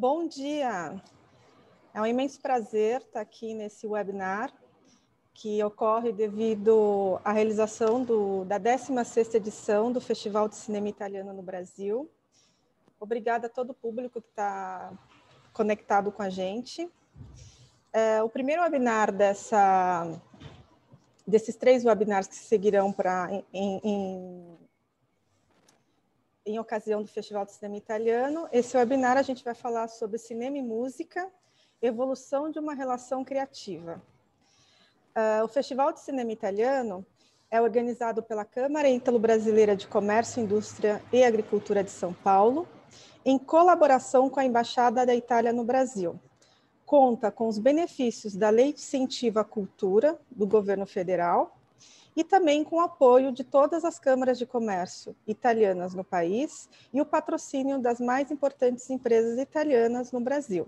Bom dia! É um imenso prazer estar aqui nesse webinar que ocorre devido à realização do, da 16 edição do Festival de Cinema Italiano no Brasil. Obrigada a todo o público que está conectado com a gente. É, o primeiro webinar dessa, desses três webinars que seguirão pra, em, em em ocasião do Festival de Cinema Italiano. Esse webinar a gente vai falar sobre cinema e música, evolução de uma relação criativa. Uh, o Festival de Cinema Italiano é organizado pela Câmara Italo brasileira de Comércio, Indústria e Agricultura de São Paulo, em colaboração com a Embaixada da Itália no Brasil. Conta com os benefícios da Lei de Incentivo à Cultura do Governo Federal e também com o apoio de todas as câmaras de comércio italianas no país e o patrocínio das mais importantes empresas italianas no Brasil.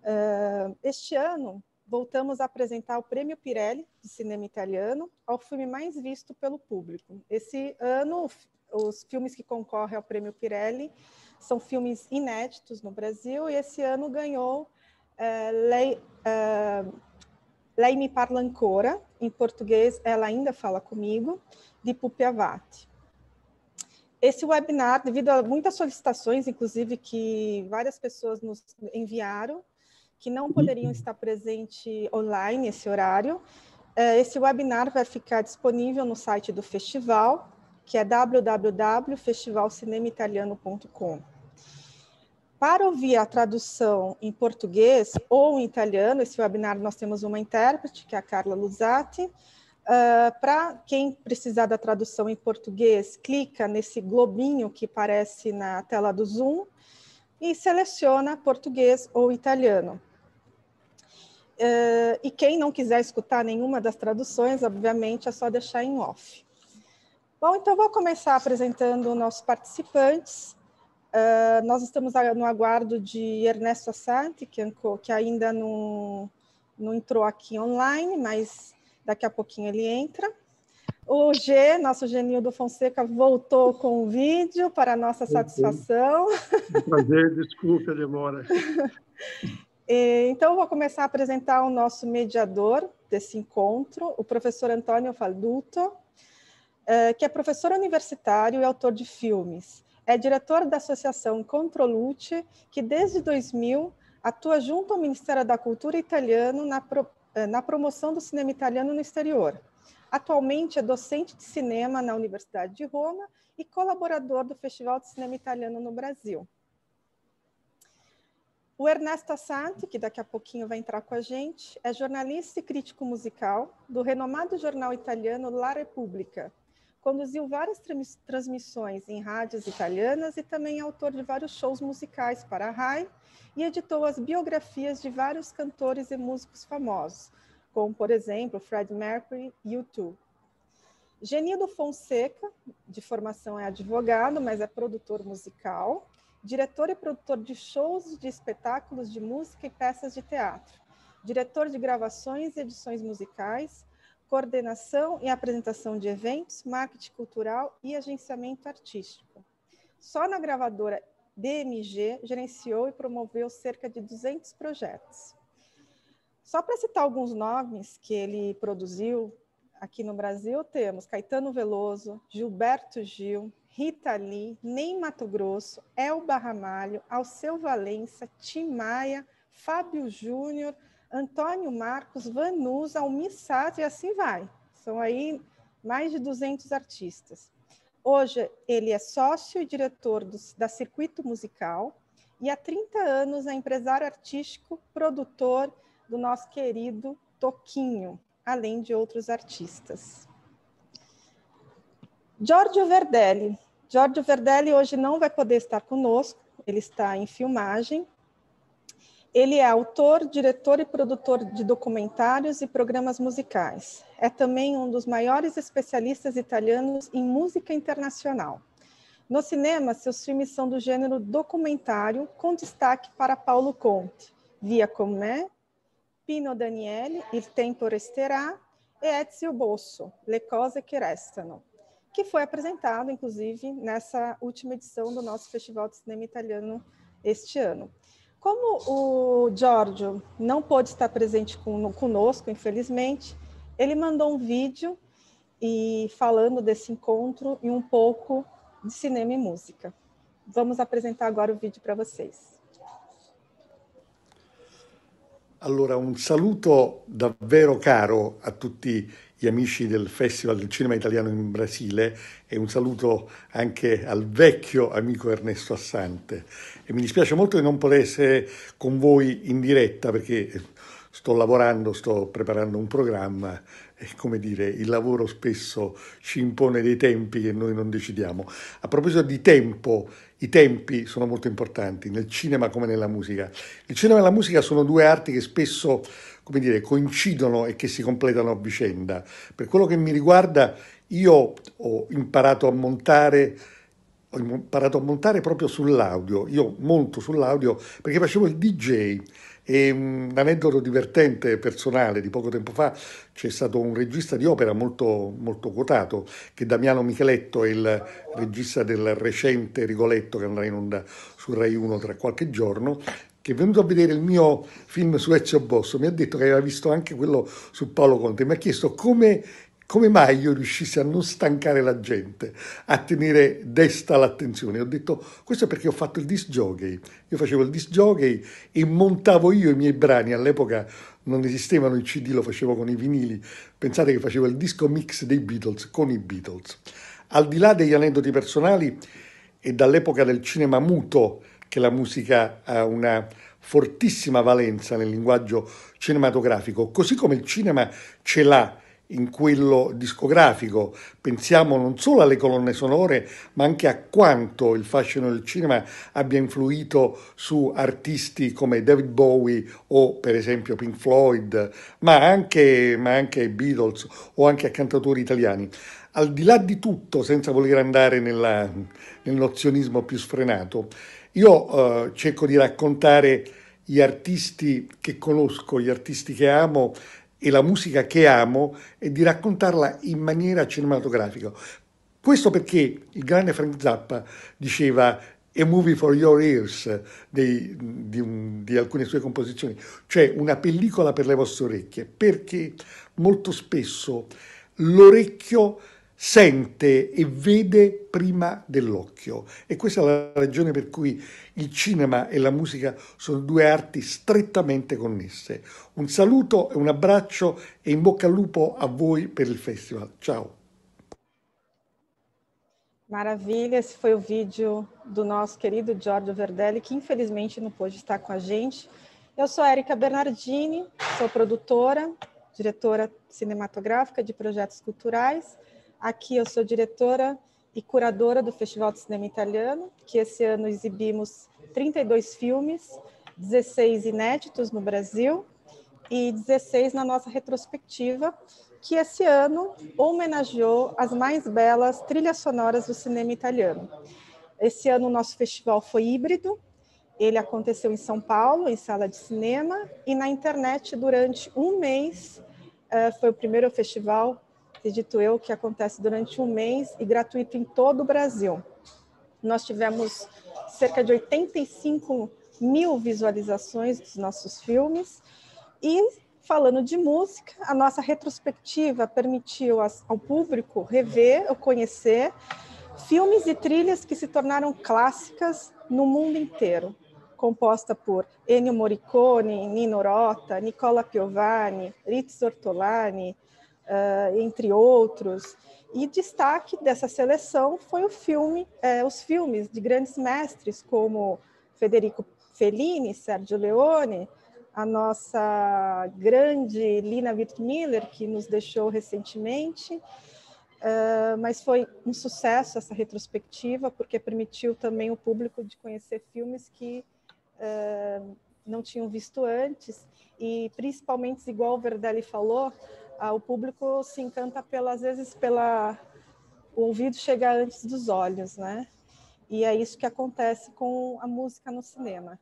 Uh, este ano, voltamos a apresentar o Prêmio Pirelli de Cinema Italiano ao filme mais visto pelo público. Esse ano, os filmes que concorrem ao Prêmio Pirelli são filmes inéditos no Brasil e esse ano ganhou uh, lei, uh, Lei me parla ancora, em português, ela ainda fala comigo, de Pupiavati. Esse webinar, devido a muitas solicitações, inclusive, que várias pessoas nos enviaram, que não uhum. poderiam estar presente online nesse horário, eh, esse webinar vai ficar disponível no site do festival, que é www.festivalcinemaitaliano.com para ouvir a tradução em português ou em italiano, esse webinar nós temos uma intérprete, que é a Carla Luzati. Uh, ah, para quem precisar da tradução em português, clica nesse globinho que aparece na tela do Zoom e seleciona português ou italiano. Uh, e quem não quiser escutar nenhuma das traduções, obviamente, é só deixar em off. Bom, então vou começar apresentando nossos participantes. Uh, nós estamos no aguardo de Ernesto Assante, que, que ainda não, não entrou aqui online, mas daqui a pouquinho ele entra. O G, nosso Genildo Fonseca, voltou com o vídeo para nossa satisfação. Prazer, desculpe a demora. então, vou começar a apresentar o nosso mediador desse encontro, o professor Antônio Falduto, eh, que é professor universitário e autor de filmes é diretor da Associação Controlute, que desde 2000 atua junto ao Ministério da Cultura italiano na, pro, eh, na promoção do cinema italiano no exterior. Atualmente é docente de cinema na Universidade de Roma e colaborador do Festival de Cinema Italiano no Brasil. O Ernesto Assante, que daqui a pouquinho vai entrar com a gente, é jornalista e crítico musical do renomado jornal italiano La Repubblica, Conduziu várias transmissões em rádios italianas e também é autor de vários shows musicais para a RAI e editou as biografias de vários cantores e músicos famosos, como, por exemplo, Fred Mercury e U2. Genildo Fonseca, de formação é advogado, mas é produtor musical, diretor e produtor de shows de espetáculos de música e peças de teatro, diretor de gravações e edições musicais, coordenação e apresentação de eventos, marketing cultural e agenciamento artístico. Só na gravadora DMG gerenciou e promoveu cerca de 200 projetos. Só para citar alguns nomes que ele produziu aqui no Brasil, temos Caetano Veloso, Gilberto Gil, Rita Lee, Ney Mato Grosso, Elba Ramalho, Alceu Valença, Tim Maia, Fábio Júnior, Antônio Marcos, Vanusa, Almissat e assim vai. São aí mais de 200 artistas. Hoje ele é sócio e diretor do, da Circuito Musical e há 30 anos é empresário artístico, produtor do nosso querido Toquinho, além de outros artistas. Giorgio Verdelli. Giorgio Verdelli hoje não vai poder estar conosco, ele está em filmagem, ele é autor, diretor e produtor de documentários e programas musicais. É também um dos maiores especialistas italianos em música internacional. No cinema, seus filmes são do gênero documentário, com destaque para Paulo Conte, Via Comé, Pino Daniele, Il Tempo Resterá e Ezio Bosso, Le Cose Che Restano, que foi apresentado, inclusive, nessa última edição do nosso Festival de Cinema Italiano este ano. Como o Giorgio não pôde estar presente conosco, infelizmente, ele mandou um vídeo e falando desse encontro e um pouco de cinema e música. Vamos apresentar agora o vídeo para vocês. Allora, un saluto davvero caro a tutti gli amici del Festival del Cinema Italiano in Brasile e un saluto anche al vecchio amico Ernesto Assante. E mi dispiace molto di non poter essere con voi in diretta perché sto lavorando, sto preparando un programma e come dire, il lavoro spesso ci impone dei tempi che noi non decidiamo. A proposito di tempo, i tempi sono molto importanti nel cinema come nella musica. Il cinema e la musica sono due arti che spesso, come dire, coincidono e che si completano a vicenda. Per quello che mi riguarda, io ho imparato a montare ho imparato a montare proprio sull'audio, io monto sull'audio perché facevo il DJ e mm, un aneddoto divertente personale di poco tempo fa c'è stato un regista di opera molto, molto quotato, che Damiano Micheletto è il regista del recente Rigoletto che andrà in onda su Rai 1 tra qualche giorno, che è venuto a vedere il mio film su Ezio Bosso, mi ha detto che aveva visto anche quello su Paolo Conte, mi ha chiesto come come mai io riuscissi a non stancare la gente, a tenere desta l'attenzione. Ho detto, questo è perché ho fatto il disc jockey. Io facevo il disc jockey e montavo io i miei brani. All'epoca non esistevano i CD, lo facevo con i vinili. Pensate che facevo il disco mix dei Beatles con i Beatles. Al di là degli aneddoti personali e dall'epoca del cinema muto, che la musica ha una fortissima valenza nel linguaggio cinematografico, così come il cinema ce l'ha in quello discografico. Pensiamo non solo alle colonne sonore, ma anche a quanto il fascino del cinema abbia influito su artisti come David Bowie o per esempio Pink Floyd, ma anche, ma anche Beatles o anche a cantatori italiani. Al di là di tutto, senza voler andare nella, nel nozionismo più sfrenato, io eh, cerco di raccontare gli artisti che conosco, gli artisti che amo e la musica che amo e di raccontarla in maniera cinematografica. Questo perché il grande Frank Zappa diceva a movie for your ears dei, di, un, di, alcune sue composizioni, cioè una pellicola per le vostre orecchie, perché molto spesso l'orecchio sente e vede prima dell'occhio. E questa è la ragione per cui il cinema e la musica sono due arti strettamente connesse. Un saluto e un abbraccio e in bocca al lupo a voi per il festival. Ciao. Maravilha, esse foi o vídeo do nosso querido Giorgio Verdelli, que infelizmente não pôde estar com a gente. Eu sou Erika Bernardini, sou produtora, diretora cinematográfica de projetos culturais. Aqui eu sou diretora e curadora do Festival de Cinema Italiano, que esse ano exibimos 32 filmes, 16 inéditos no Brasil e 16 na nossa retrospectiva, que esse ano homenageou as mais belas trilhas sonoras do cinema italiano. Esse ano o nosso festival foi híbrido, ele aconteceu em São Paulo, em sala de cinema, e na internet durante um mês. Eh, foi o primeiro festival Acredito eu que acontece durante um mês e gratuito em todo o Brasil. Nós tivemos cerca de 85 mil visualizações dos nossos filmes e falando de música, a nossa retrospectiva permitiu ao público rever ou conhecer filmes e trilhas que se tornaram clássicas no mundo inteiro, composta por Ennio Morricone, Nino Rota, Nicola Piovani, Ritz Ortolani, uh, entre outros. E destaque dessa seleção foi o filme, eh, os filmes de grandes mestres como Federico Fellini, Sergio Leone, a nossa grande Lina Wertmüller que nos deixou recentemente. Uh, mas foi um sucesso essa retrospectiva, porque permitiu também o público de conhecer filmes que uh, não tinham visto antes, e principalmente, igual o Verdelli falou, ah, o público se encanta pelas vezes pela o ouvido chegar antes dos olhos, né? E é isso que acontece com a música no cinema.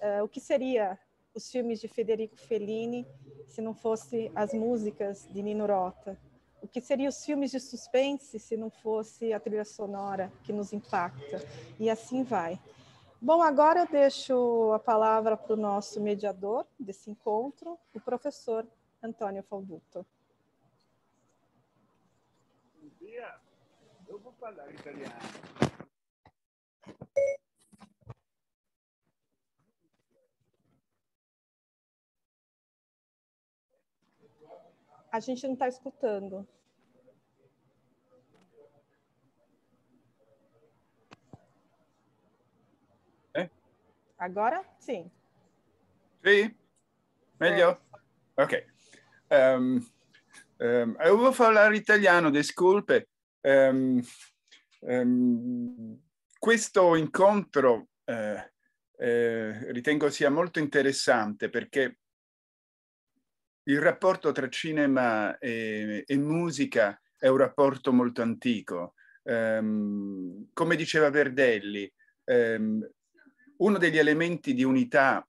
Eh, o que seria os filmes de Federico Fellini se não fosse as músicas de Nino Rota? O que seriam os filmes de suspense se não fosse a trilha sonora que nos impacta? E assim vai. Bom, agora eu deixo a palavra para o nosso mediador desse encontro, o professor Antônio Folduto. Bom dia. Eu vou falar italiano. A gente não está escutando. É? Agora sim. Sim. Melhor. É. Ok. Um, um, eu vou falar italiano, desculpe. Um, ehm, questo incontro eh, eh, ritengo sia molto interessante perché il rapporto tra cinema e, e musica è un rapporto molto antico. Um, come diceva Verdelli, um, uno degli elementi di unità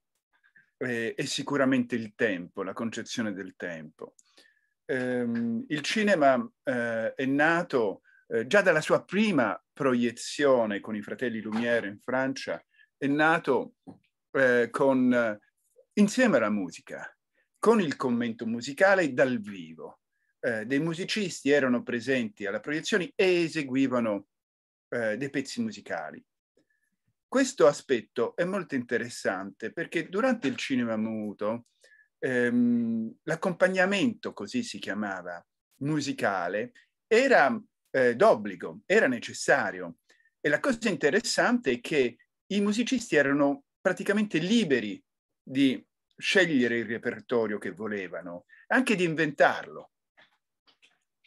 eh, è sicuramente il tempo, la concezione del tempo. Ehm, il cinema eh, è nato eh, già dalla sua prima proiezione con i fratelli Lumière in Francia, è nato eh, con, eh, insieme alla musica, con il commento musicale dal vivo. Eh, dei musicisti erano presenti alla proiezione e eseguivano dei pezzi musicali questo aspetto è molto interessante perché durante il cinema muto ehm, l'accompagnamento, così si chiamava, musicale era eh, d'obbligo, era necessario. E la cosa interessante è che i musicisti erano praticamente liberi di scegliere il repertorio che volevano, anche di inventarlo.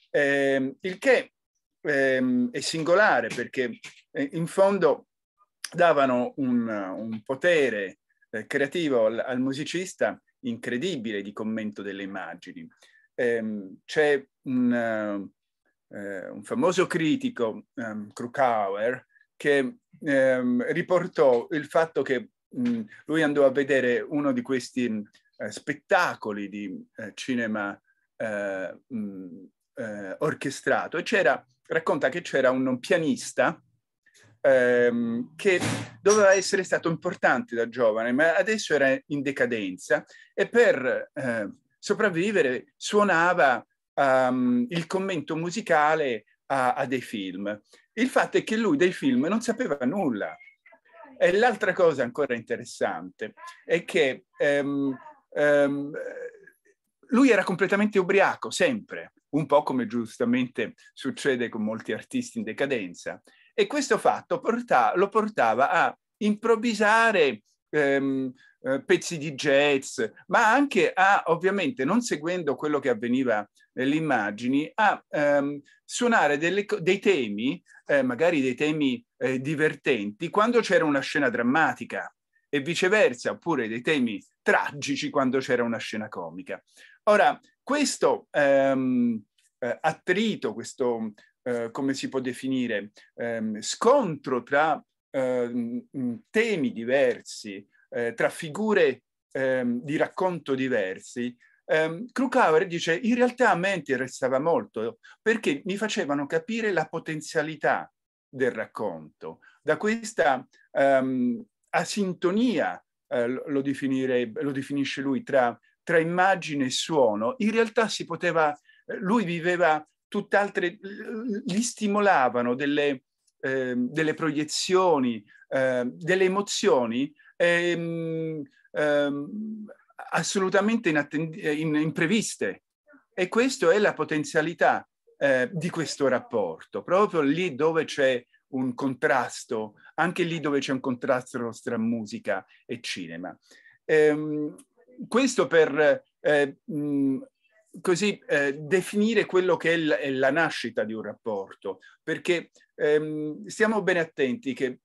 Eh, il che eh, è singolare perché eh, in fondo davano un, un potere eh, creativo al, al, musicista incredibile di commento delle immagini. Ehm, c'è un, eh, eh un, famoso critico, um, ehm, Krukauer, che ehm, riportò il fatto che mh, mm, lui andò a vedere uno di questi mh, mm, eh, spettacoli di eh, cinema mh, eh, mm, orchestrato e c'era, racconta che c'era un pianista ehm, che doveva essere stato importante da giovane, ma adesso era in decadenza e per eh, sopravvivere suonava um, il commento musicale a, a dei film. Il fatto è che lui dei film non sapeva nulla. E l'altra cosa ancora interessante è che ehm, ehm, lui era completamente ubriaco, sempre, un po' come giustamente succede con molti artisti in decadenza. E questo fatto porta, lo portava a improvvisare ehm, eh, pezzi di jazz, ma anche a, ovviamente, non seguendo quello che avveniva nelle immagini, a ehm, suonare delle, dei temi, eh, magari dei temi eh, divertenti, quando c'era una scena drammatica e viceversa, oppure dei temi tragici quando c'era una scena comica. Ora, questo ehm, eh, attrito, questo eh, come si può definire, ehm, scontro tra ehm, temi diversi, eh, tra figure ehm, di racconto diversi, ehm, Krukauer dice in realtà a me interessava molto perché mi facevano capire la potenzialità del racconto, da questa ehm, asintonia, eh, lo, lo, definisce lui, tra, tra immagine e suono, in realtà si poteva, lui viveva tutt'altre, li stimolavano delle, eh, delle proiezioni, eh, delle emozioni ehm, ehm, assolutamente eh, in, impreviste. E questa è la potenzialità eh, di questo rapporto, proprio lì dove c'è un contrasto, anche lì dove c'è un contrasto tra musica e cinema. Ehm, questo per eh, mh, così eh, definire quello che è, l- è, la nascita di un rapporto, perché ehm, stiamo bene attenti che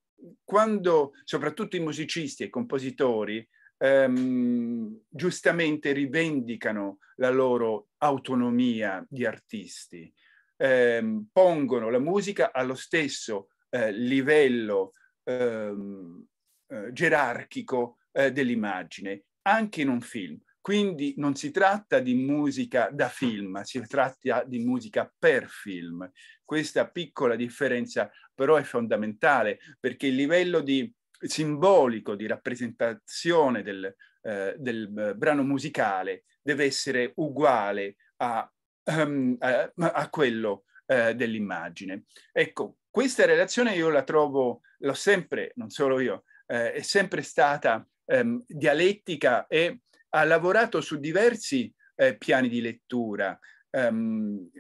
quando, soprattutto i musicisti e i compositori, ehm, giustamente rivendicano la loro autonomia di artisti, ehm, pongono la musica allo stesso eh, livello ehm, eh, gerarchico eh, dell'immagine, anche in un film. Quindi non si tratta di musica da film, si tratta di musica per film. Questa piccola differenza però è fondamentale perché il livello di simbolico di rappresentazione del, eh, del eh, brano musicale deve essere uguale a, um, a, a quello eh, dell'immagine. Ecco, questa relazione io la trovo, l'ho sempre, non solo io, eh, è sempre stata ehm, dialettica e ha lavorato su diversi eh, piani di lettura. Um,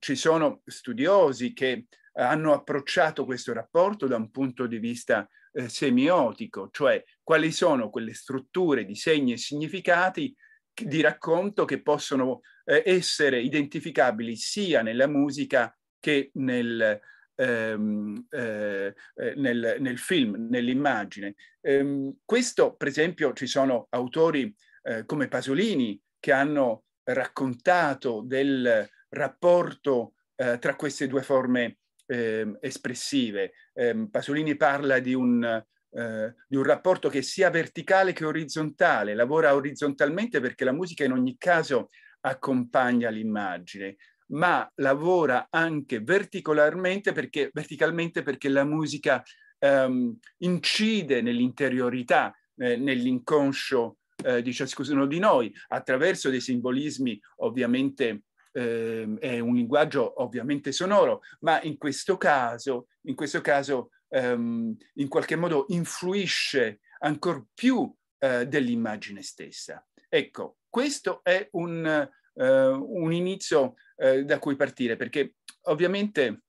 ci sono studiosi che eh, hanno approcciato questo rapporto da un punto di vista eh, semiotico, cioè quali sono quelle strutture di segni e significati di racconto che possono eh, essere identificabili sia nella musica che nel, ehm, eh, eh nel, nel film, nell'immagine. Ehm, questo, per esempio, ci sono autori eh, come Pasolini che hanno raccontato del rapporto eh, tra queste due forme eh, espressive. Ehm, Pasolini parla di un, eh, di un rapporto che sia verticale che orizzontale, lavora orizzontalmente perché la musica in ogni caso accompagna l'immagine, ma lavora anche verticolarmente perché, verticalmente perché la musica ehm, incide nell'interiorità, eh, nell'inconscio eh, di ciascuno di noi attraverso dei simbolismi ovviamente eh, è un linguaggio ovviamente sonoro, ma in questo caso, in, questo caso, ehm, in qualche modo influisce ancora più eh, dell'immagine stessa. Ecco, questo è un, eh, un inizio eh, da cui partire, perché ovviamente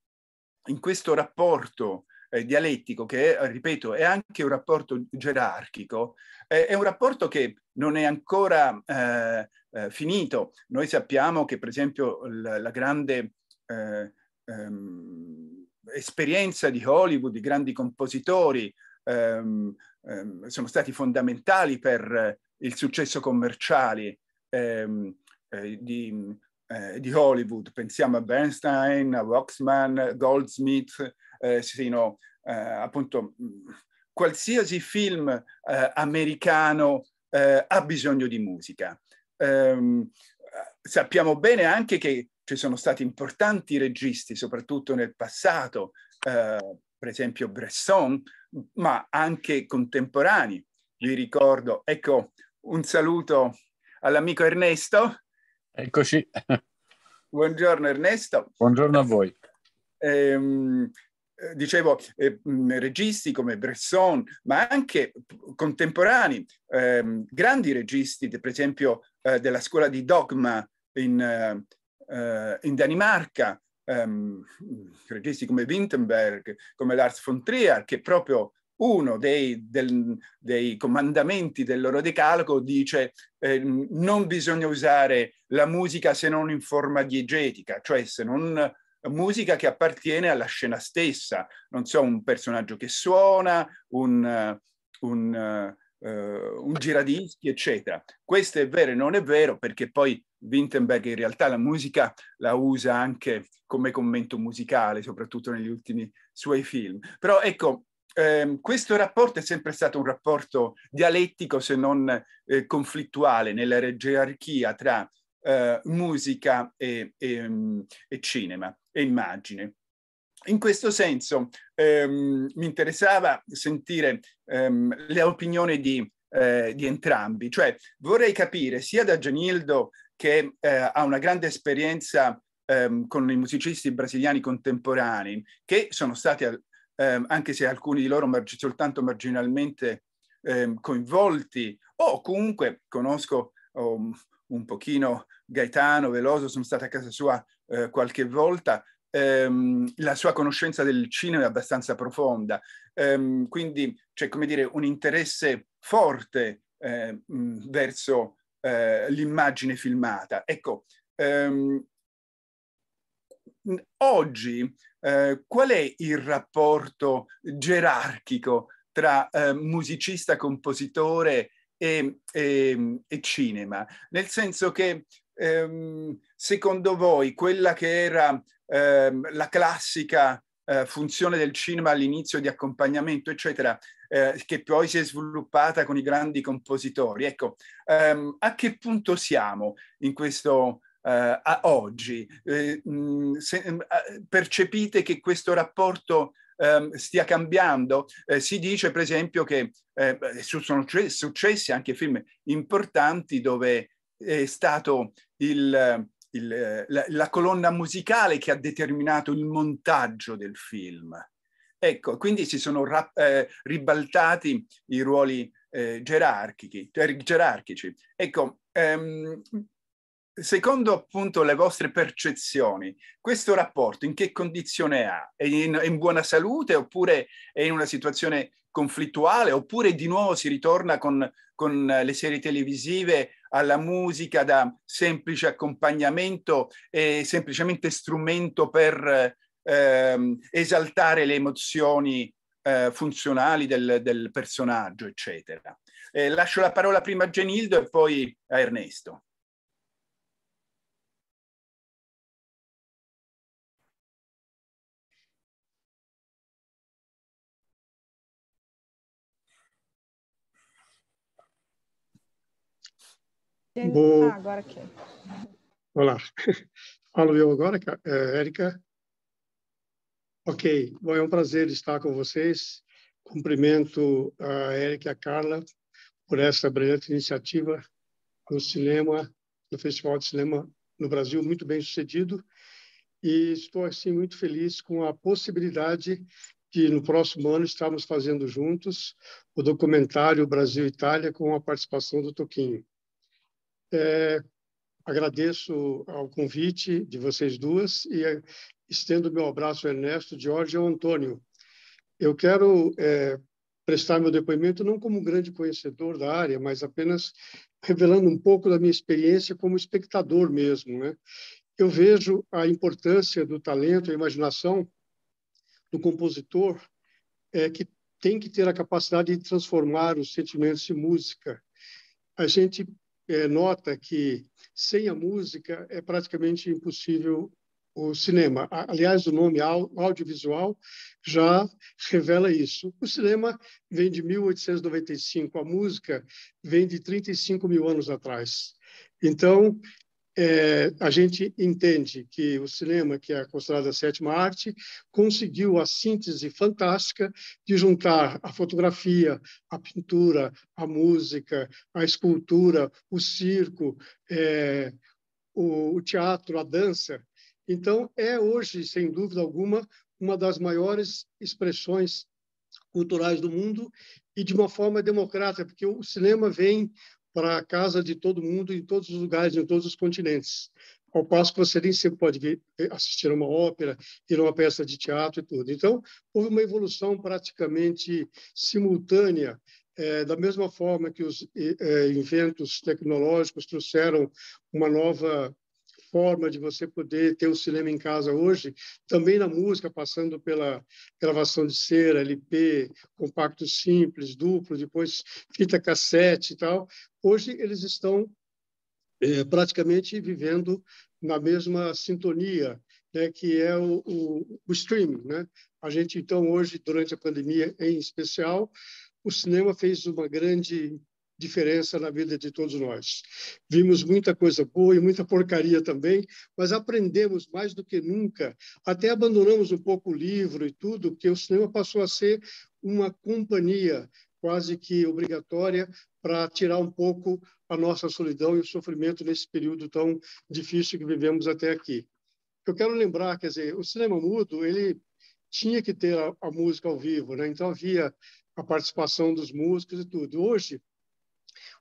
in questo rapporto eh, dialettico, che eh, ripeto, è anche un rapporto gerarchico, eh, è un rapporto che non è ancora eh, eh finito. Noi sappiamo che, per esempio, la, la grande eh, ehm, esperienza di Hollywood, i grandi compositori, ehm, ehm, sono stati fondamentali per il successo commerciale ehm, di, di Hollywood. Pensiamo a Bernstein, a Waxman, Goldsmith, eh, sino eh, appunto mm, qualsiasi film eh, americano eh, ha bisogno di musica. Ehm, sappiamo bene anche che ci sono stati importanti registi, soprattutto nel passato, eh, per esempio Bresson, ma anche contemporanei. Vi ricordo, ecco, un saluto all'amico Ernesto. Eccoci. Buongiorno Ernesto. Buongiorno a voi. Ehm, eh, dicevo, eh, registi come Bresson, ma anche contemporanei, ehm, grandi registi, per esempio eh, della scuola di Dogma in, eh, eh, in Danimarca, ehm, registi come Wittenberg, come Lars von Trier, che proprio uno dei, del, dei, comandamenti del loro decalogo dice eh, non bisogna usare la musica se non in forma diegetica, cioè se non musica che appartiene alla scena stessa, non so, un personaggio che suona, un, eh, un, uh, un giradischi, eccetera. Questo è vero e non è vero perché poi Wittenberg in realtà la musica la usa anche come commento musicale, soprattutto negli ultimi suoi film. Però ecco, ehm, questo rapporto è sempre stato un rapporto dialettico se non eh, conflittuale nella gerarchia tra eh, musica e, e, mm, e cinema e immagine. In questo senso ehm, mi interessava sentire ehm, le opinioni di, eh, di, entrambi, cioè vorrei capire sia da Gianildo che eh, ha una grande esperienza ehm, con i musicisti brasiliani contemporanei, che sono stati, ehm, anche se alcuni di loro mar- soltanto marginalmente ehm, coinvolti, o comunque conosco, ho, un pochino Gaetano, Veloso, sono stato a casa sua eh, qualche volta, ehm, la sua conoscenza del cinema è abbastanza profonda, ehm, quindi c'è come dire un interesse forte eh, verso eh, l'immagine filmata. Ecco, ehm, oggi eh, qual è il rapporto gerarchico tra eh, musicista, compositore e, e, ehm, e cinema, nel senso che ehm, secondo voi quella che era ehm, la classica eh, funzione del cinema all'inizio di accompagnamento, eccetera, eh, che poi si è sviluppata con i grandi compositori. Ecco, ehm, a che punto siamo in questo eh, a oggi? Eh, mh, se, percepite che questo rapporto ehm, stia cambiando. Eh, si dice per esempio che eh, sono successi anche film importanti dove è stato il, il, la, la colonna musicale che ha determinato il montaggio del film. Ecco, quindi si sono rap, eh, ribaltati i ruoli eh, er, gerarchici. Ecco, ehm, secondo appunto le vostre percezioni, questo rapporto in che condizione ha? È in, è in, buona salute oppure è in una situazione conflittuale oppure di nuovo si ritorna con, con le serie televisive alla musica da semplice accompagnamento e semplicemente strumento per eh, esaltare le emozioni eh, funzionali del, del, personaggio, eccetera. Eh, lascio la parola prima a Genildo e poi a Ernesto. Ah, agora Olá. Falo eu agora, é, Érica. Ok, bom, é um prazer estar com vocês. Cumprimento a Érica e a Carla por essa brilhante iniciativa no cinema, no Festival de Cinema no Brasil, muito bem sucedido. E estou, assim, muito feliz com a possibilidade de, no próximo ano, estarmos fazendo juntos o documentário Brasil-Itália com a participação do Toquinho. É, agradeço ao convite de vocês duas e é, estendo meu abraço a Ernesto, Jorge e ao Antônio. Eu quero é, prestar meu depoimento não como um grande conhecedor da área, mas apenas revelando um pouco da minha experiência como espectador mesmo. Né? Eu vejo a importância do talento, a imaginação do compositor, é, que tem que ter a capacidade de transformar os sentimentos em música. A gente é, nota que sem a música é praticamente impossível o cinema. Aliás, o nome audiovisual já revela isso. O cinema vem de 1895, a música vem de 35 mil anos atrás. Então, é, a gente entende que o cinema, que é considerado a sétima arte, conseguiu a síntese fantástica de juntar a fotografia, a pintura, a música, a escultura, o circo, é, o, o teatro, a dança. Então, é hoje, sem dúvida alguma, uma das maiores expressões culturais do mundo e de uma forma democrática, porque o cinema vem para a casa de todo mundo, em todos os lugares, em todos os continentes. Ao passo que você nem sempre pode ver eh, assistir a uma ópera, ir a uma peça de teatro e tudo. Então, houve uma evolução praticamente simultânea é, da mesma forma que os é, inventos tecnológicos trouxeram uma nova forma de você poder ter o cinema em casa hoje, também na música, passando pela gravação de cera, LP, compacto simples, duplo, depois fita cassete e tal. Hoje eles estão é, praticamente vivendo na mesma sintonia, né, que é o, o, o streaming. Né? A gente, então, hoje, durante a pandemia em especial, o cinema fez uma grande diferença na vida de todos nós. Vimos muita coisa boa e muita porcaria também, mas aprendemos mais do que nunca. Até abandonamos um pouco o livro e tudo, porque o cinema passou a ser uma companhia quase que obrigatória para tirar um pouco a nossa solidão e o sofrimento nesse período tão difícil que vivemos até aqui. Eu quero lembrar, quer dizer, o cinema mudo, ele tinha que ter a, a música ao vivo, né? Então havia a participação dos músicos e tudo. Hoje,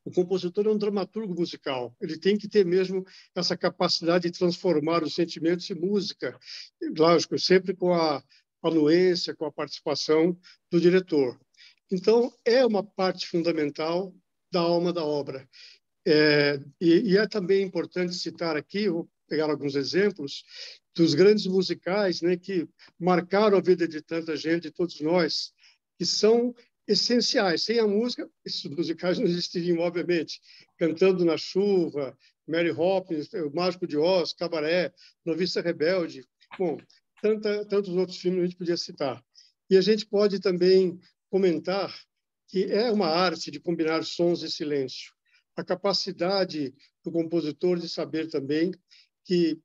o compositor é um dramaturgo musical. Ele tem que ter mesmo essa capacidade de transformar os sentimentos em música. Lógico, sempre com a anuência, com a participação do diretor. Então, é uma parte fundamental da alma da obra. É, e, e, é também importante citar aqui, vou pegar alguns exemplos, dos grandes musicais né, que marcaram a vida de tanta gente, de todos nós, que são essenciais. Sem a música, esses musicais não existiriam, obviamente. Cantando na Chuva, Mary Hopkins, eh, O Mágico de Oz, Cabaré, Novista Rebelde. Bom, tanta, tantos outros filmes a gente podia citar. E a gente pode também comentar que é uma arte de combinar sons e silêncio. A capacidade do compositor de saber também que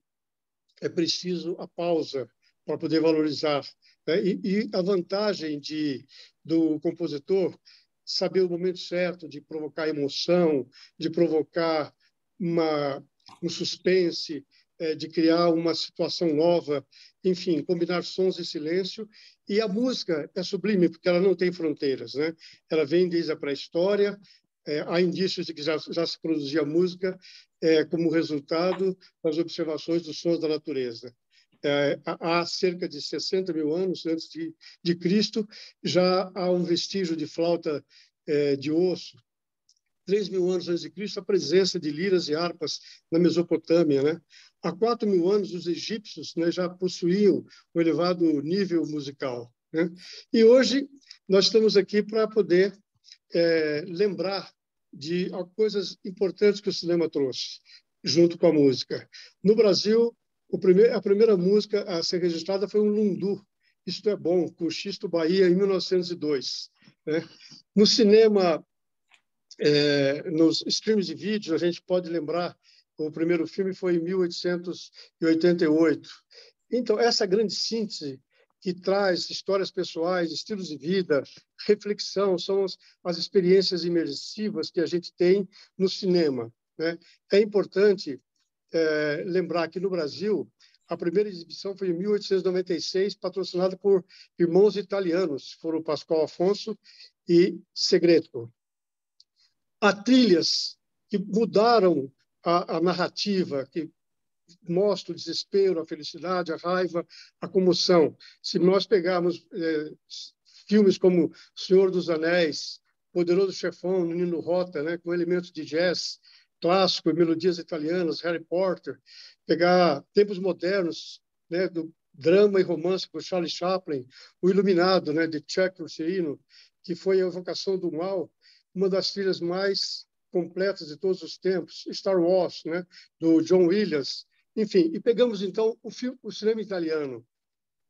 é preciso a pausa para poder valorizar né, e, e a vantagem de, do compositor saber o momento certo de provocar emoção, de provocar uma, um suspense, é, de criar uma situação nova, enfim, combinar sons e silêncio. E a música é sublime, porque ela não tem fronteiras, né? Ela vem desde a pré-história, é, há indícios de que já, já se produzia música é, como resultado das observações dos sons da natureza é, há cerca de 60 mil anos antes de, de Cristo, já há um vestígio de flauta é, de osso. 3 mil anos antes de Cristo, a presença de liras e harpas na Mesopotâmia. Né? Há 4 mil anos, os egípcios né, já possuíam um elevado nível musical. Né? E hoje, nós estamos aqui para poder é, lembrar de coisas importantes que o cinema trouxe, junto com a música. No Brasil, a primeira música a ser registrada foi um lundu, Isto é Bom, com Xisto Bahia, em 1902. Né? No cinema, é, nos streams de vídeo, a gente pode lembrar, o primeiro filme foi em 1888. Então, essa grande síntese que traz histórias pessoais, estilos de vida, reflexão, são as, as experiências imersivas que a gente tem no cinema. Né? É importante é, lembrar que no Brasil, a primeira exibição foi em 1896, patrocinada por irmãos italianos, foram Pascoal Afonso e Segreto. Há trilhas que mudaram a, a narrativa, que mostra o desespero, a felicidade, a raiva, a comoção. Se nós pegarmos eh, filmes como Senhor dos Anéis, Poderoso Chefão, Nino Rota, né, com elementos de jazz, clássico, melodias italianas, Harry Potter, pegar tempos modernos, né, do drama e romance com Charles Chaplin, O Iluminado, né, de Chuck Rossellino, que foi a evocação do mal, uma das trilhas mais completas de todos os tempos, Star Wars, né, do John Williams, enfim, e pegamos então o, filme, o cinema italiano.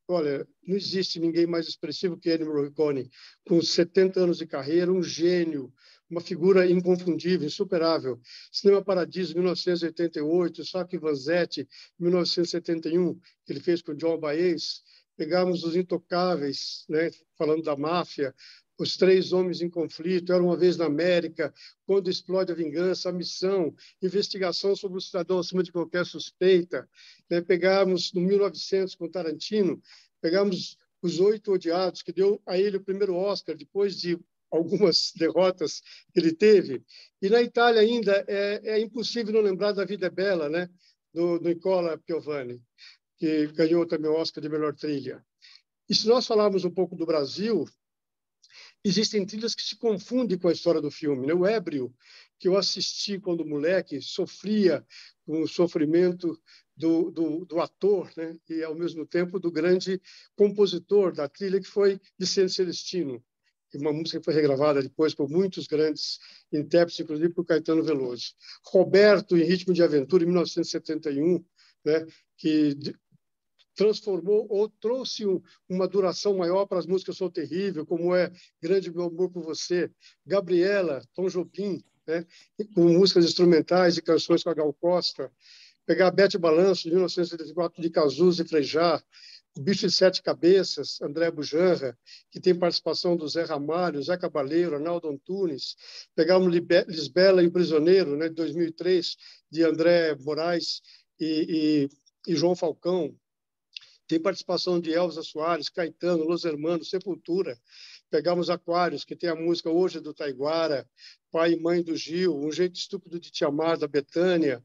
Olha, não existe ninguém mais expressivo que Ennio Morricone, com 70 anos de carreira, um gênio, uma figura inconfundível, insuperável. Cinema Paradiso, 1988, Saque Vanzetti, 1971, que ele fez com o John Baez. Pegámos Os Intocáveis, né, falando da máfia, os Três Homens em Conflito, Era Uma Vez na América, Quando Explode a Vingança, A Missão, Investigação sobre o Cidadão Acima de Qualquer Suspeita. Né? Pegámos, no 1900, com Tarantino, pegámos Os Oito Odiados, que deu a ele o primeiro Oscar, depois de algumas derrotas que ele teve. E na Itália ainda é, é impossível não lembrar da Vida Bela, né? Do, do Nicola Piovani, que ganhou também o Oscar de melhor trilha. E se nós falarmos um pouco do Brasil, existem trilhas que se confundem com a história do filme. Né? O Ébrio, que eu assisti quando moleque, sofria com o sofrimento do, do, do, ator né? e, ao mesmo tempo, do grande compositor da trilha, que foi Vicente Celestino uma música que foi regravada depois por muitos grandes intérpretes, inclusive por Caetano Veloso. Roberto, em Ritmo de Aventura, em 1971, né, que transformou ou trouxe um, uma duração maior para as músicas Sou Terrível, como é Grande Meu Amor por Você, Gabriela, Tom Jobim, né, com músicas instrumentais e canções com a Gal Costa, pegar Bete Balanço, de 1974, de Cazuza e Frejá, o Bicho de Sete Cabeças, André Bujanra, que tem participação do Zé Ramalho, Zé Cabaleiro, Arnaldo Antunes. Pegamos Lisbela e o Prisioneiro, né, de 2003, de André Moraes e, e, e João Falcão. Tem participação de Elza Soares, Caetano, Los Hermanos, Sepultura. Pegamos Aquários, que tem a música Hoje do Taiguara, Pai e Mãe do Gil, Um Jeito Estúpido de Te Amar, da Betânia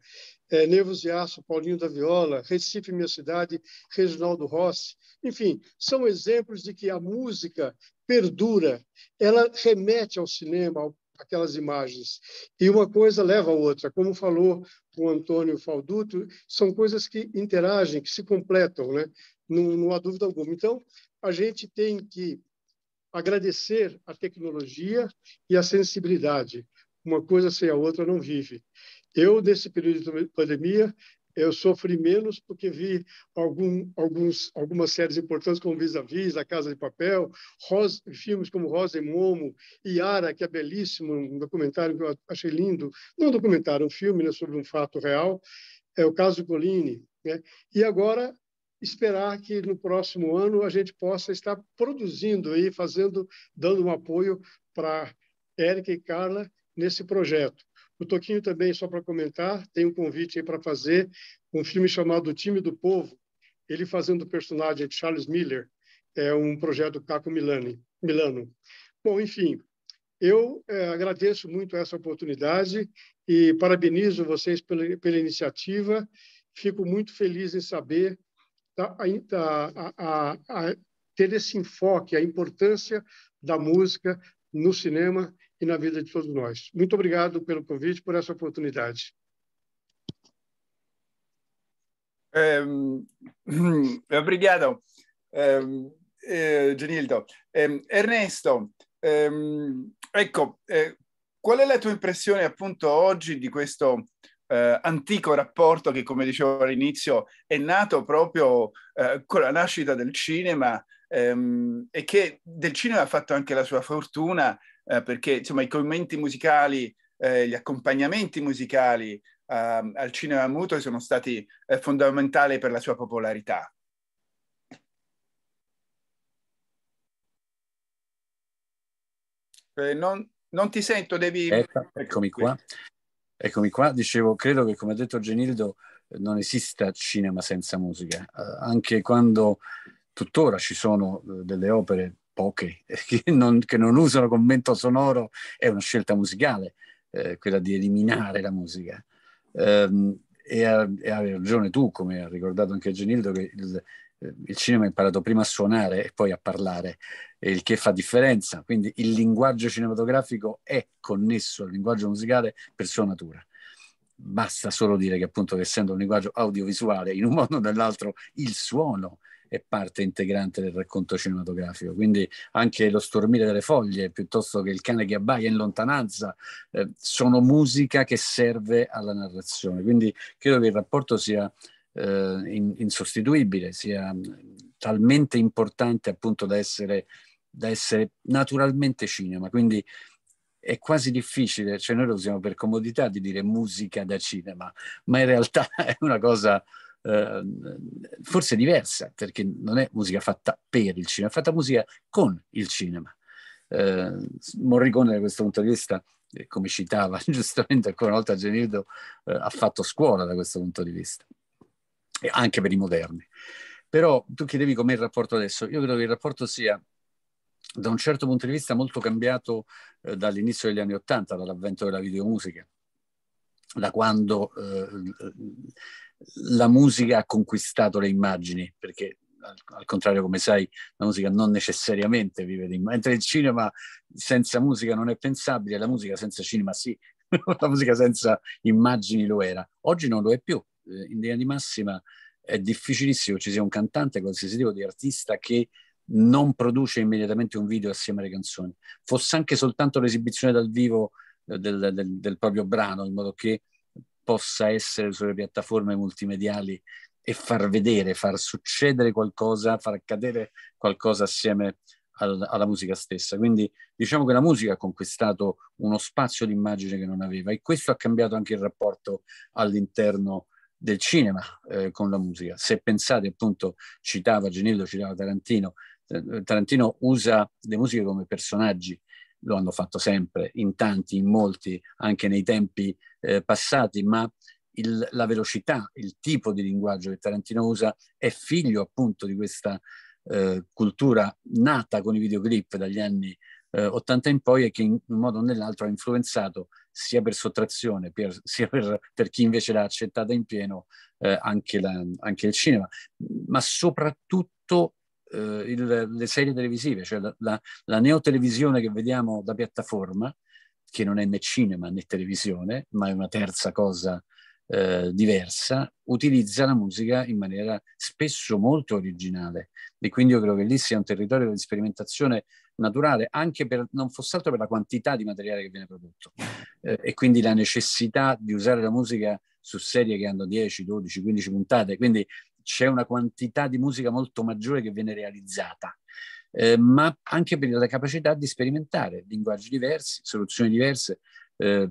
é, Nervos de Aço, Paulinho da Viola, Recife, Minha Cidade, Reginaldo Rossi. Enfim, são exemplos de que a música perdura, ela remete ao cinema, ao, aquelas imagens. E uma coisa leva a outra. Como falou o Antônio Falduto, são coisas que interagem, que se completam, né? não, não há dúvida alguma. Então, a gente tem que agradecer a tecnologia e a sensibilidade. Uma coisa sem a outra não vive. Eu, nesse período de pandemia, eu sofri menos porque vi algum, alguns, algumas séries importantes como Vis-a-Vis, -a, Casa de Papel, Rosa, filmes como Rosa e Momo, Yara, que é belíssimo, um documentário que eu achei lindo, não um documentário, um filme né, sobre um fato real, é o caso Colini. Né? E agora esperar que no próximo ano a gente possa estar produzindo e fazendo, dando um apoio para Érica e Carla nesse projeto. O Toquinho também, só para comentar, tem um convite aí para fazer um filme chamado O Time do Povo, ele fazendo o personagem de Charles Miller, é um projeto Caco Milani, Milano. Bom, enfim, eu é, agradeço muito essa oportunidade e parabenizo vocês pela, pela iniciativa. Fico muito feliz em saber tá, da, a, a, a, ter esse enfoque, a importância da música no cinema e na vida de todos nós. Muito obrigado pelo convite, por essa oportunidade. É, ehm, eh, obrigado, é, é, Genildo. Ernesto, ehm, ecco, eh, qual è la tua impressione appunto oggi di questo eh, antico rapporto che, come dicevo all'inizio, è nato proprio eh, con la nascita del cinema ehm, e che del cinema ha fatto anche la sua fortuna eh, perché insomma i commenti musicali, eh, gli accompagnamenti musicali ehm, al cinema muto sono stati eh, fondamentali per la sua popolarità. Eh, non, non, ti sento, devi... Aspetta, ecco, eccomi qua. Eccomi qua, dicevo, credo che come ha detto Genildo non esista cinema senza musica, eh, anche quando tuttora ci sono delle opere poche che non, che non usano commento sonoro, è una scelta musicale, eh, quella di eliminare la musica. Um, e, hai ragione tu, come ha ricordato anche Genildo, che il, il cinema ha imparato prima a suonare e poi a parlare, il che fa differenza. Quindi il linguaggio cinematografico è connesso al linguaggio musicale per sua natura. Basta solo dire che appunto essendo un linguaggio audiovisuale, in un modo o nell'altro il suono è parte integrante del racconto cinematografico. Quindi anche lo stormire delle foglie, piuttosto che il cane che abbaia in lontananza, eh, sono musica che serve alla narrazione. Quindi credo che il rapporto sia eh, in, insostituibile, sia mm, talmente importante appunto da essere, da essere naturalmente cinema. Quindi è quasi difficile, cioè noi lo usiamo per comodità di dire musica da cinema, ma in realtà è una cosa eh, forse diversa, perché non è musica fatta per il cinema, è fatta musica con il cinema. Eh, Morricone da questo punto di vista, eh, come citava giustamente ancora una volta Genildo, eh, ha fatto scuola da questo punto di vista, e anche per i moderni. Però tu chiedevi com'è il rapporto adesso, io credo che il rapporto sia da un certo punto di vista molto cambiato eh, dall'inizio degli anni Ottanta, dall'avvento della videomusica, da quando eh, la musica ha conquistato le immagini, perché al, al, contrario, come sai, la musica non necessariamente vive di immagini, mentre il cinema senza musica non è pensabile, la musica senza cinema sì, la musica senza immagini lo era. Oggi non lo è più, eh, in linea di massima è difficilissimo ci sia un cantante, qualsiasi tipo di artista che non produce immediatamente un video assieme alle canzoni, fosse anche soltanto l'esibizione dal vivo eh, del, del, del proprio brano, in modo che possa essere sulle piattaforme multimediali e far vedere, far succedere qualcosa, far accadere qualcosa assieme al, alla musica stessa. Quindi diciamo che la musica ha conquistato uno spazio di immagine che non aveva e questo ha cambiato anche il rapporto all'interno del cinema eh, con la musica. Se pensate appunto, citava Genildo, citava Tarantino, eh, Tarantino usa le musiche come personaggi, lo hanno fatto sempre, in tanti, in molti, anche nei tempi eh, passati, ma il, la velocità, il tipo di linguaggio che Tarantino usa è figlio appunto di questa eh, cultura nata con i videoclip dagli anni eh, 80 in poi e che in un modo o nell'altro ha influenzato sia per sottrazione, per, sia per, per, chi invece l'ha accettata in pieno, eh, anche, la, anche il cinema, ma soprattutto eh, il, le serie televisive, cioè la, la, la neotelevisione che vediamo da piattaforma, che non è né cinema né televisione, ma è una terza cosa eh, diversa, utilizza la musica in maniera spesso molto originale. E quindi io credo che lì sia un territorio di sperimentazione naturale, anche per, non fosse altro per la quantità di materiale che viene prodotto. Eh, e quindi la necessità di usare la musica su serie che hanno 10, 12, 15 puntate. Quindi c'è una quantità di musica molto maggiore che viene realizzata, eh, ma anche per la capacità di sperimentare linguaggi diversi, soluzioni diverse. Eh,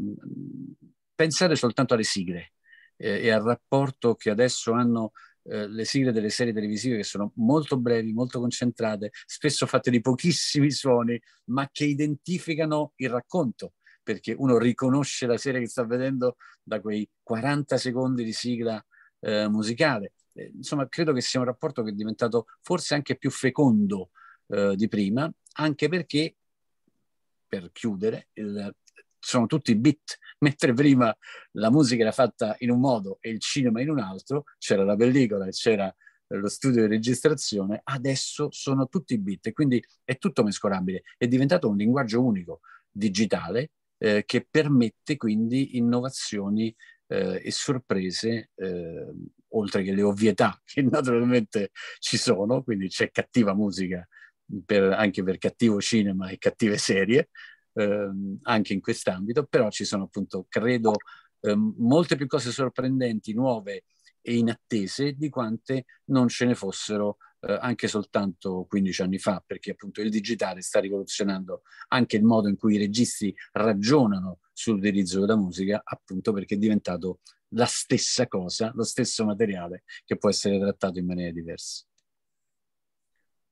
pensare soltanto alle sigle eh, e al rapporto che adesso hanno eh, le sigle delle serie televisive che sono molto brevi, molto concentrate, spesso fatte di pochissimi suoni, ma che identificano il racconto perché uno riconosce la serie che sta vedendo da quei 40 secondi di sigla eh, musicale. Eh, insomma, credo che sia un rapporto che è diventato forse anche più fecondo eh, di prima, anche perché, per chiudere, il, sono tutti bit, mentre prima la musica era fatta in un modo e il cinema in un altro, c'era la pellicola e c'era lo studio di registrazione, adesso sono tutti bit e quindi è tutto mescolabile, è diventato un linguaggio unico digitale eh, che permette quindi innovazioni eh, e sorprese eh, oltre che le ovvietà che naturalmente ci sono, quindi c'è cattiva musica per, anche per cattivo cinema e cattive serie, ehm, anche in quest'ambito, però ci sono appunto, credo, ehm, molte più cose sorprendenti, nuove e inattese di quante non ce ne fossero eh, anche soltanto 15 anni fa, perché appunto il digitale sta rivoluzionando anche il modo in cui i registi ragionano sull'utilizzo della musica, appunto perché è diventato la stessa cosa, lo stesso materiale che può essere trattato in maniera diversa.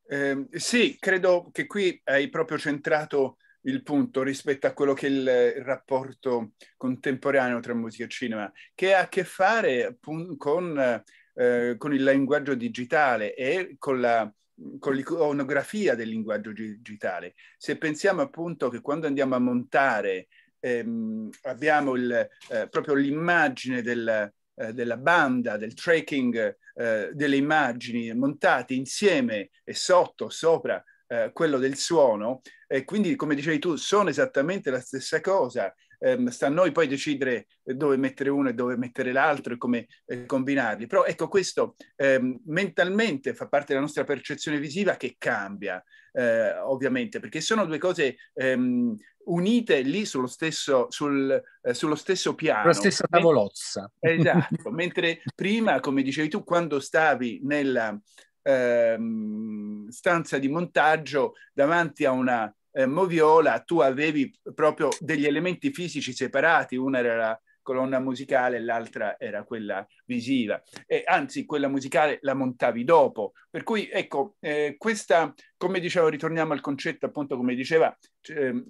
Eh, sì, credo che qui hai proprio centrato il punto rispetto a quello che è il rapporto contemporaneo tra musica e cinema, che ha a che fare con, eh, con il linguaggio digitale e con la, con l'iconografia del linguaggio digitale. Se pensiamo appunto che quando andiamo a montare ehm, abbiamo il, eh, proprio l'immagine del, eh, della banda, del tracking eh, delle immagini montate insieme e sotto, sopra eh, quello del suono. E quindi, come dicevi tu, sono esattamente la stessa cosa ehm, sta a noi poi decidere eh, dove mettere uno e dove mettere l'altro e come eh, combinarli. Però ecco questo ehm, mentalmente fa parte della nostra percezione visiva che cambia, eh, ovviamente, perché sono due cose ehm, unite lì sullo stesso, sul, eh, sullo stesso piano. La stessa tavolozza. Esatto, mentre prima, come dicevi tu, quando stavi nella ehm, stanza di montaggio davanti a una eh, Moviola tu avevi proprio degli elementi fisici separati, una era la colonna musicale, l'altra era quella visiva. E anzi, quella musicale la montavi dopo. Per cui, ecco, eh, questa, come dicevo, ritorniamo al concetto, appunto, come diceva, eh,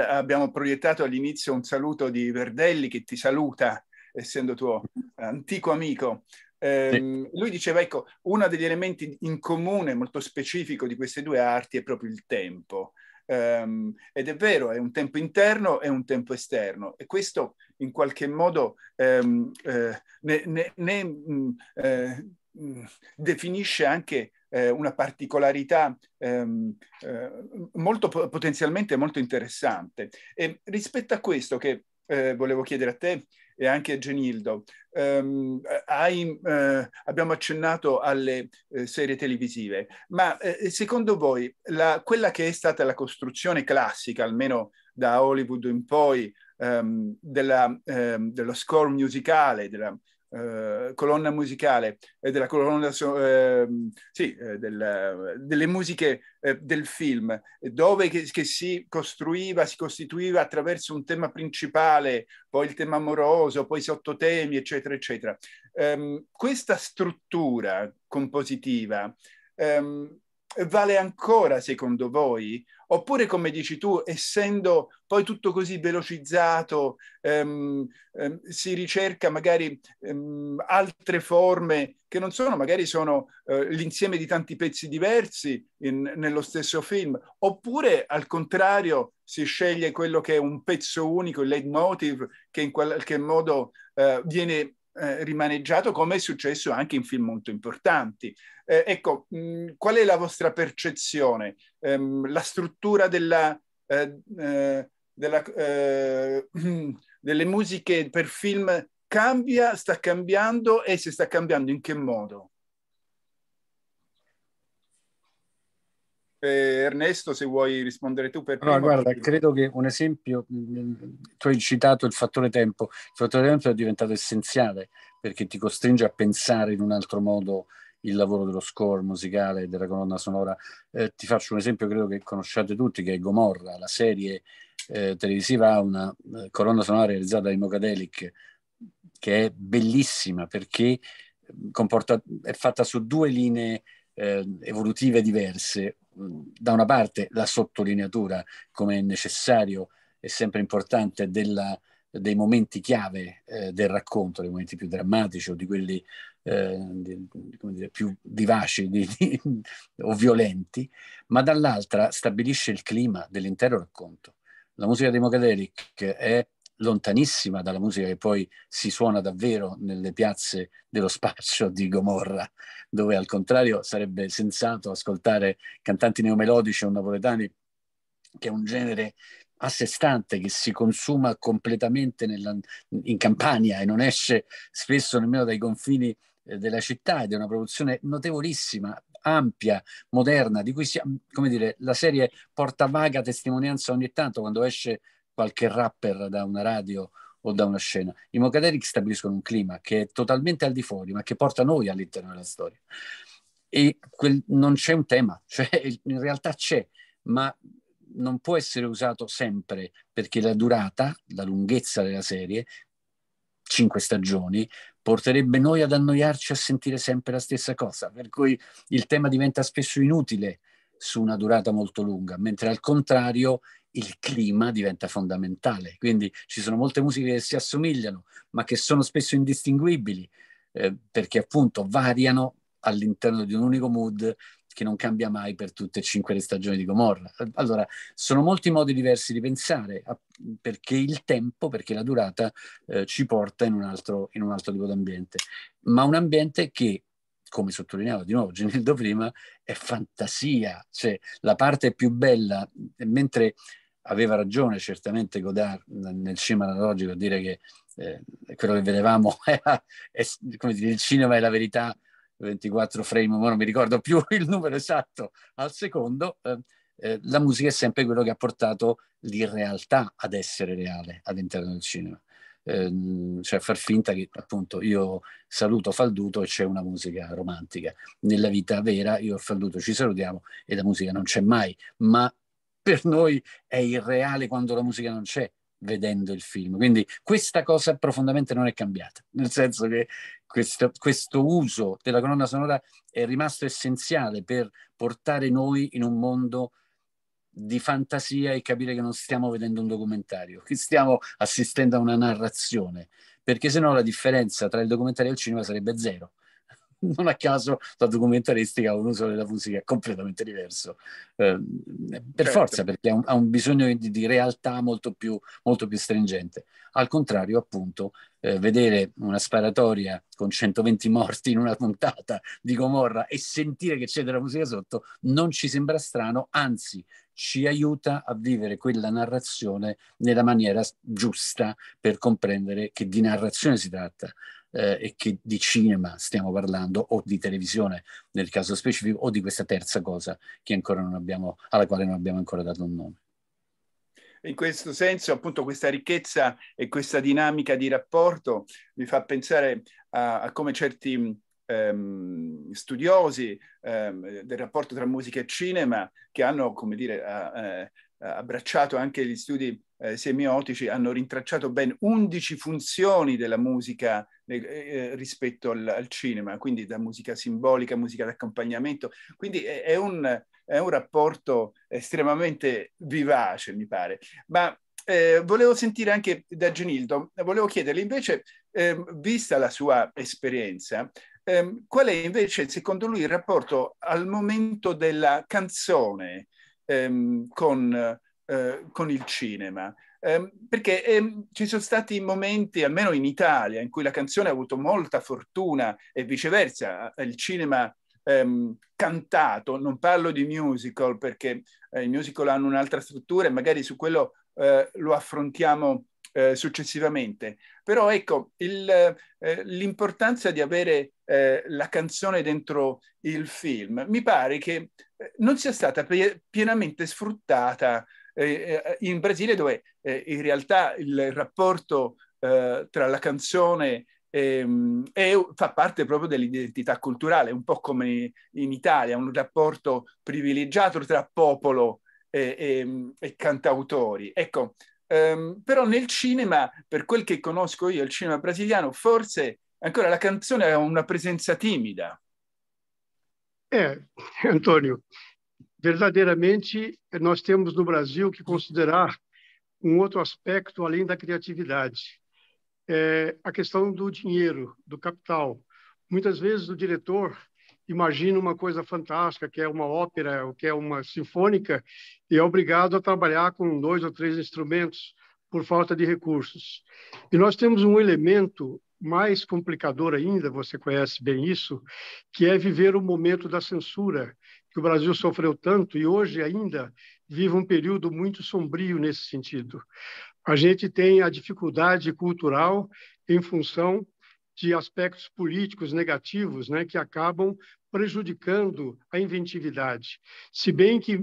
abbiamo proiettato all'inizio un saluto di Verdelli che ti saluta, essendo tuo antico amico sì. Ehm, lui diceva, ecco, uno degli elementi in comune molto specifico di queste due arti è proprio il tempo. Um, ed è vero, è un tempo interno e un tempo esterno e questo in qualche modo um, eh, ne, ne, ne, mh, mm, eh, mh, mm, definisce anche eh, una particolarità ehm, eh, molto potenzialmente molto interessante. E rispetto a questo che eh, volevo chiedere a te, e anche a Genildo. Um, hai, uh, abbiamo accennato alle uh, serie televisive, ma uh, secondo voi la, quella che è stata la costruzione classica, almeno da Hollywood in poi, um, della, um, dello score musicale, della, eh, colonna musicale eh, della colonna so, ehm, sì, eh, del, delle musiche eh, del film, dove che, che, si costruiva, si costituiva attraverso un tema principale, poi il tema amoroso, poi sottotemi, eccetera, eccetera. Ehm, questa struttura compositiva ehm, vale ancora secondo voi? Oppure, come dici tu, essendo poi tutto così velocizzato, ehm, ehm, si ricerca magari ehm, altre forme che non sono, magari sono eh, l'insieme di tanti pezzi diversi in, nello stesso film, oppure al contrario si sceglie quello che è un pezzo unico, il leitmotiv, che in qualche modo eh, viene eh, rimaneggiato come è successo anche in film molto importanti. Eh, ecco, mh, mm, qual è la vostra percezione? Ehm, la struttura della, eh, eh, eh delle musiche per film cambia, sta cambiando e se sta cambiando in che modo? Eh, Ernesto, se vuoi rispondere tu per primo. No, guarda, credo che un esempio, mm, mm, tu hai citato il fattore tempo, il fattore tempo è diventato essenziale perché ti costringe a pensare in un altro modo il lavoro dello score musicale e della colonna sonora. Eh, ti faccio un esempio, credo che conosciate tutti, che è Gomorra, la serie eh, televisiva ha una eh, colonna sonora realizzata dai Mocadelic che è bellissima perché mm, comporta, è fatta su due linee eh, evolutive diverse. Mm, da una parte la sottolineatura, come è necessario e sempre importante, della dei momenti chiave eh, del racconto, dei momenti più drammatici o di quelli eh, di, dire, più vivaci di, di, o violenti, ma dall'altra stabilisce il clima dell'intero racconto. La musica di Mogadelic è lontanissima dalla musica che poi si suona davvero nelle piazze dello spaccio di Gomorra, dove al contrario sarebbe sensato ascoltare cantanti neomelodici o napoletani, che è un genere a sé stante che si consuma completamente nella, in Campania e non esce spesso nemmeno dai confini eh, della città ed è una produzione notevolissima, ampia, moderna, di cui si, mm, come dire, la serie porta vaga testimonianza ogni tanto quando esce qualche rapper da una radio o da una scena. I Mocaderic stabiliscono un clima che è totalmente al di fuori, ma che porta noi all'interno della storia. E quel, non c'è un tema, cioè, in realtà c'è, ma non può essere usato sempre perché la durata, la lunghezza della serie cinque stagioni porterebbe noi ad annoiarci a sentire sempre la stessa cosa, per cui il tema diventa spesso inutile su una durata molto lunga, mentre al contrario il clima diventa fondamentale. Quindi ci sono molte musiche che si assomigliano, ma che sono spesso indistinguibili, eh, perché appunto variano all'interno di un unico mood che non cambia mai per tutte e cinque le stagioni di Gomorra. Allora, sono molti modi diversi di pensare, perché il tempo, perché la durata eh, ci porta in un, altro, in un altro tipo d'ambiente, ma un ambiente che come sottolineava di nuovo Genildo prima, è fantasia, cioè la parte più bella, mentre aveva ragione certamente Godard nel cinema analogico a dire che eh, quello che vedevamo era, è, come dire, il cinema è la verità 24 frame, ma non mi ricordo più il numero esatto al secondo, eh, eh, la musica è sempre quello che ha portato l'irrealtà ad essere reale all'interno del cinema. Ehm, cioè far finta che appunto io saluto Falduto e c'è una musica romantica. Nella vita vera io e Falduto ci salutiamo e la musica non c'è mai, ma per noi è irreale quando la musica non c'è, vedendo il film. Quindi questa cosa profondamente non è cambiata, nel senso che questo, questo uso della colonna sonora è rimasto essenziale per portare noi in un mondo di fantasia e capire che non stiamo vedendo un documentario, che stiamo assistendo a una narrazione, perché se no la differenza tra il documentario e il cinema sarebbe zero non a caso la documentaristica ha un uso della musica completamente diverso, eh, per certo. forza, perché ha un, ha un bisogno di, di realtà molto più, molto più, stringente. Al contrario, appunto, eh, vedere una sparatoria con 120 morti in una puntata di Gomorra e sentire che c'è della musica sotto non ci sembra strano, anzi ci aiuta a vivere quella narrazione nella maniera giusta per comprendere che di narrazione si tratta eh, e che di cinema stiamo parlando o di televisione nel caso specifico o di questa terza cosa abbiamo, alla quale non abbiamo ancora dato un nome. In questo senso, appunto, questa ricchezza e questa dinamica di rapporto mi fa pensare a, a come certi Ehm, studiosi ehm, del rapporto tra musica e cinema che hanno, come dire, eh, eh, abbracciato anche gli studi eh, semiotici, hanno rintracciato ben 11 funzioni della musica eh, eh, rispetto al, al, cinema, quindi da musica simbolica, musica d'accompagnamento, quindi è, è, un, è un, rapporto estremamente vivace, mi pare. Ma eh, volevo sentire anche da Genildo, volevo chiedergli invece, ehm, vista la sua esperienza, ehm, qual è invece secondo lui il rapporto al momento della canzone ehm, con, eh, con, il cinema. Eh, perché ehm, ci sono stati momenti, almeno in Italia, in cui la canzone ha avuto molta fortuna e viceversa, eh, il cinema ehm, cantato, non parlo di musical perché eh, i musical hanno un'altra struttura e magari su quello eh, lo affrontiamo eh, successivamente. Però ecco, il, eh, l'importanza di avere eh, la canzone dentro il film mi pare che eh, non sia stata pienamente sfruttata in Brasile dove in realtà il rapporto tra la canzone e, ehm, e, fa parte proprio dell'identità culturale, un po' come in Italia, un rapporto privilegiato tra popolo e, e, ehm, e cantautori. Ecco, Um, ehm, però nel cinema, per quel che conosco io, il cinema brasiliano, forse ancora la canzone ha una presenza timida. É, eh, Antônio, verdadeiramente nós temos no Brasil que considerar um outro aspecto além da criatividade. Eh, a questão do dinheiro, do capital. Muitas vezes o diretor imagina uma coisa fantástica, que é uma ópera, que é uma sinfônica, e é obrigado a trabalhar com dois ou três instrumentos por falta de recursos. E nós temos um elemento mais complicador ainda, você conhece bem isso, que é viver o momento da censura, que o Brasil sofreu tanto e hoje ainda vive um período muito sombrio nesse sentido. A gente tem a dificuldade cultural em função de aspectos políticos negativos né, que acabam prejudicando a inventividade. Se bem que,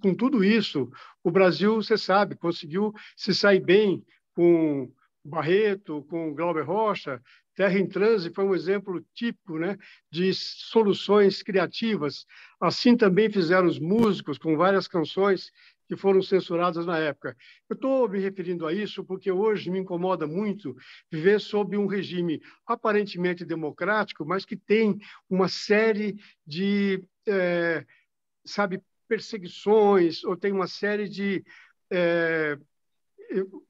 com tudo isso, o Brasil, você sabe, conseguiu se sair bem com Barreto, com Glauber Rocha, Terra em Transe foi um exemplo típico né, de soluções criativas. Assim também fizeram os músicos com várias canções que foram censuradas na época. Eu estou me referindo a isso porque hoje me incomoda muito viver sob um regime aparentemente democrático, mas que tem uma série de, é, sabe, perseguições ou tem uma série de, é,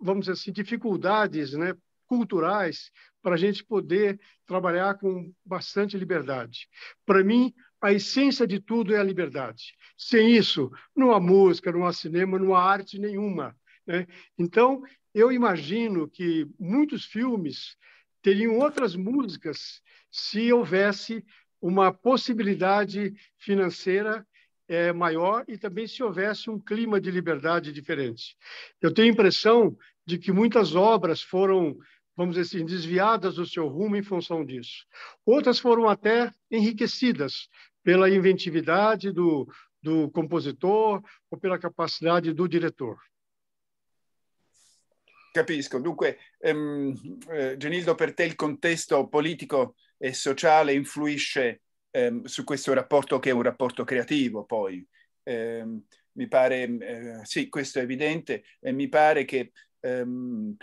vamos dizer assim, dificuldades, né, culturais para a gente poder trabalhar com bastante liberdade. Para mim, a essência de tudo é a liberdade. Sem isso, não há música, não há cinema, não há arte nenhuma. Né? Então, eu imagino que muitos filmes teriam outras músicas se houvesse uma possibilidade financeira é, maior e também se houvesse um clima de liberdade diferente. Eu tenho a impressão de que muitas obras foram, vamos dizer assim, desviadas do seu rumo em função disso. Outras foram até enriquecidas pela inventividade do, do compositor o pela capacità do direttore. Capisco, dunque ehm, eh, Genildo per te il contesto politico e sociale influisce ehm, su questo rapporto che è un rapporto creativo poi. Eh, mi pare, eh, sì, questo è evidente, e mi pare che ehm,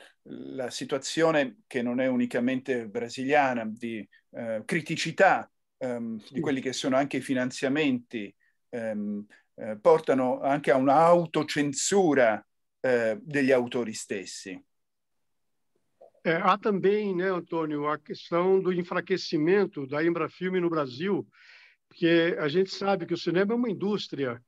la situazione che non è unicamente brasiliana di eh, criticità um, ehm, di quelli che sono anche i finanziamenti, um, ehm, eh, portano anche a un'autocensura eh, degli autori stessi. É, há também, né, Antônio, a questão do enfraquecimento da Embrafilme no Brasil, porque a gente sabe que o cinema é uma indústria.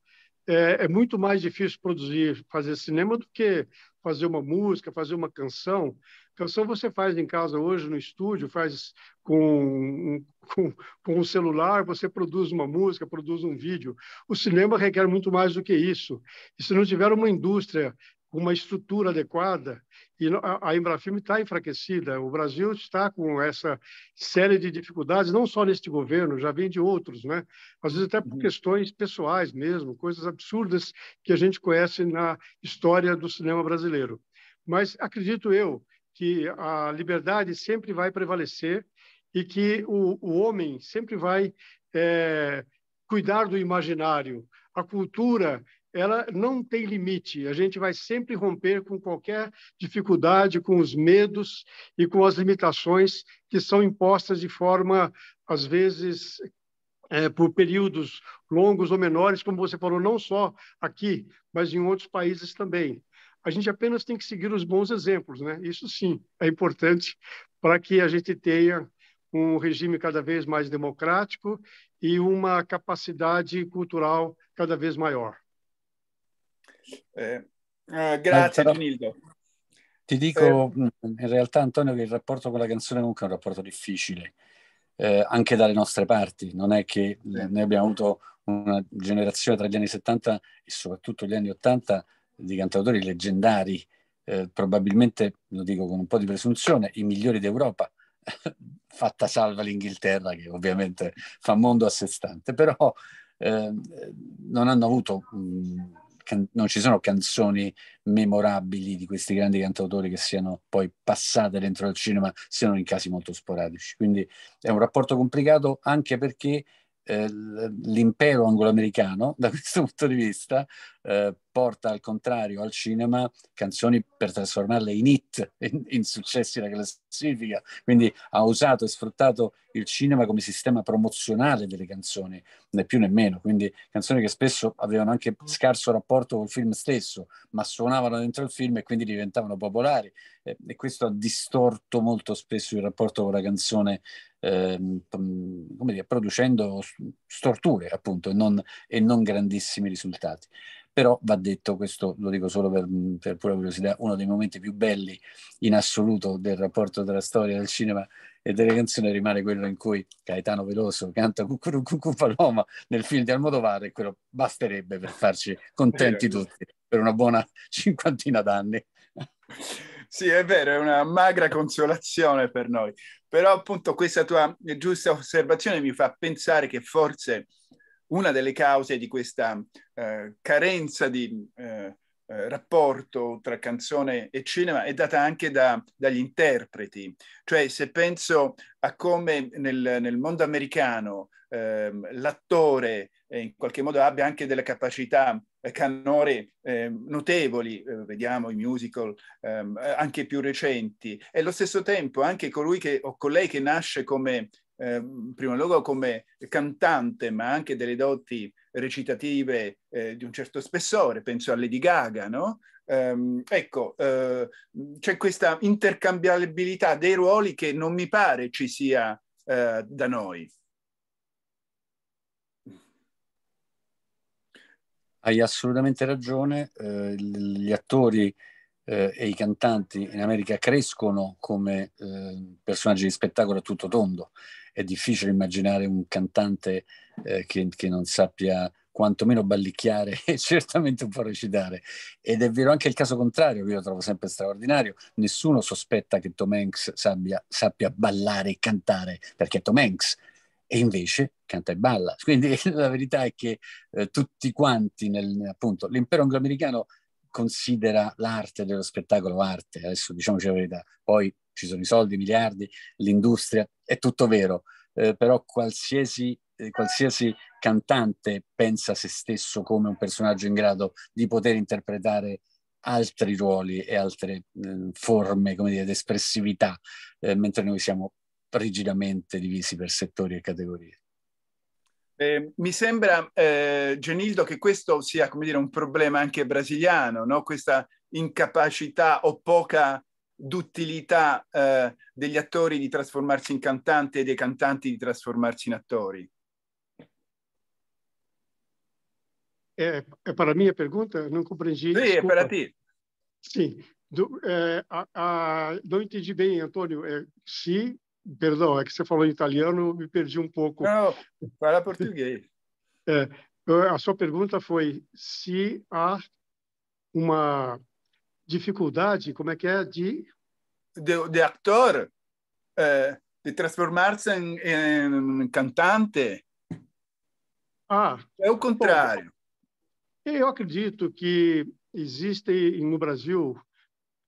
É, é, muito mais difícil produzir, fazer cinema do que fazer uma música, fazer uma canção. Canção você faz em casa hoje, no estúdio, faz com, com, com um celular, você produz uma música, produz um vídeo. O cinema requer muito mais do que isso. E se não tiver uma indústria uma estrutura adequada e a Embrafilme está enfraquecida. O Brasil está com essa série de dificuldades, não só neste governo, já vem de outros, né? Às vezes até por uhum. questões pessoais mesmo, coisas absurdas que a gente conhece na história do cinema brasileiro. Mas acredito eu que a liberdade sempre vai prevalecer e que o, o homem sempre vai é, cuidar do imaginário. A cultura ela não tem limite. A gente vai sempre romper com qualquer dificuldade, com os medos e com as limitações que são impostas de forma, às vezes, é, por períodos longos ou menores, como você falou, não só aqui, mas em outros países também. A gente apenas tem que seguir os bons exemplos, né? Isso sim é importante para que a gente tenha um regime cada vez mais democrático e uma capacidade cultural cada vez maior. É. Ah, eh, uh, grazie però, Ti dico eh. in realtà Antonio che il rapporto con la canzone comunque è un rapporto difficile, eh, anche dalle nostre parti, non è che eh. noi abbiamo avuto una generazione tra gli anni 70 e soprattutto gli anni 80 di cantautori leggendari, eh, probabilmente, lo dico con un po' di presunzione, i migliori d'Europa, fatta salva l'Inghilterra che ovviamente fa mondo a sé stante, però eh, non hanno avuto... Mh, mm, Can- non ci sono canzoni memorabili di questi grandi cantautori che siano poi passate dentro al cinema, se non in casi molto sporadici. Quindi è un rapporto complicato anche perché eh, l'impero angloamericano, da questo punto di vista, eh, porta al contrario al cinema canzoni per trasformarle in hit, in, in successi della classifica. Quindi ha usato e sfruttato il cinema come sistema promozionale delle canzoni, né più né meno. Quindi canzoni che spesso avevano anche scarso rapporto col film stesso, ma suonavano dentro il film e quindi diventavano popolari. E, e questo ha distorto molto spesso il rapporto con la canzone ehm, come dire, producendo storture appunto e non, e non grandissimi risultati però va detto, questo lo dico solo per, mm, per pura curiosità, uno dei momenti più belli in assoluto del rapporto tra storia del cinema e delle canzoni rimane quello in cui Gaetano Veloso canta Cucurucucu Paloma nel film di Almodovar e quello basterebbe per farci contenti tutti per una buona cinquantina d'anni. Sì, è vero, è una magra consolazione per noi, però appunto questa tua giusta osservazione mi fa pensare che forse una delle cause di questa eh, carenza di eh, eh, rapporto tra canzone e cinema è data anche da, dagli interpreti. Cioè, se penso a come nel, nel mondo americano ehm, l'attore eh, in qualche modo abbia anche delle capacità eh, canore eh, notevoli, eh, vediamo i musical ehm, anche più recenti, e allo stesso tempo anche colui che, o colei che nasce come eh, in primo luogo come cantante, ma anche delle doti recitative eh, di un certo spessore, penso a Lady Gaga, no? Um, ecco, uh, c'è questa intercambiabilità dei ruoli che non mi pare ci sia uh, da noi. Hai assolutamente ragione, uh, gli attori e i cantanti in America crescono come personaggi di spettacolo a tutto tondo è difficile immaginare un cantante eh, che, che, non sappia quantomeno ballicchiare e certamente un po' recitare. Ed è vero anche il caso contrario, io lo trovo sempre straordinario. Nessuno sospetta che Tom Hanks sappia, sappia ballare e cantare, perché è Tom Hanks, e invece canta e balla. Quindi la verità è che eh, tutti quanti, nel, appunto, l'impero angloamericano considera l'arte dello spettacolo arte, adesso diciamoci la verità, poi ci sono i soldi, i miliardi, l'industria, è tutto vero, eh, però qualsiasi, eh, qualsiasi cantante pensa a se stesso come un personaggio in grado di poter interpretare altri ruoli e altre eh, forme, come dire, di espressività, eh, mentre noi siamo rigidamente divisi per settori e categorie. Eh, mi sembra, eh, Genildo, che questo sia dire, un problema anche brasiliano, no? questa incapacità o poca duttilità eh, degli attori di trasformarsi in cantanti e dei cantanti di trasformarsi in attori. È, per la mia domanda, non compreendi. Sì, è per te. Sì, Do, é, eh, a, a, não entendi bem, Antônio, é, eh, se Perdão, é que você falou em italiano, me perdi um pouco. Não, fala português. É, a sua pergunta foi se há uma dificuldade, como é que é, de... De, de ator, é, de transformar-se em, em, cantante. Ah, é o contrário. Bom, eu acredito que existem no Brasil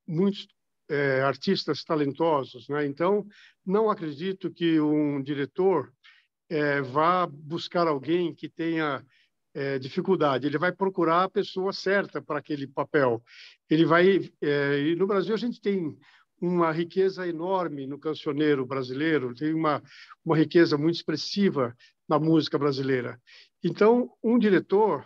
muitos é, artistas talentosos. Né? Então, não acredito que um diretor é, vá buscar alguém que tenha é, dificuldade. Ele vai procurar a pessoa certa para aquele papel. Ele vai. É, e no Brasil a gente tem uma riqueza enorme no cancioneiro brasileiro, tem uma, uma riqueza muito expressiva na música brasileira. Então, um diretor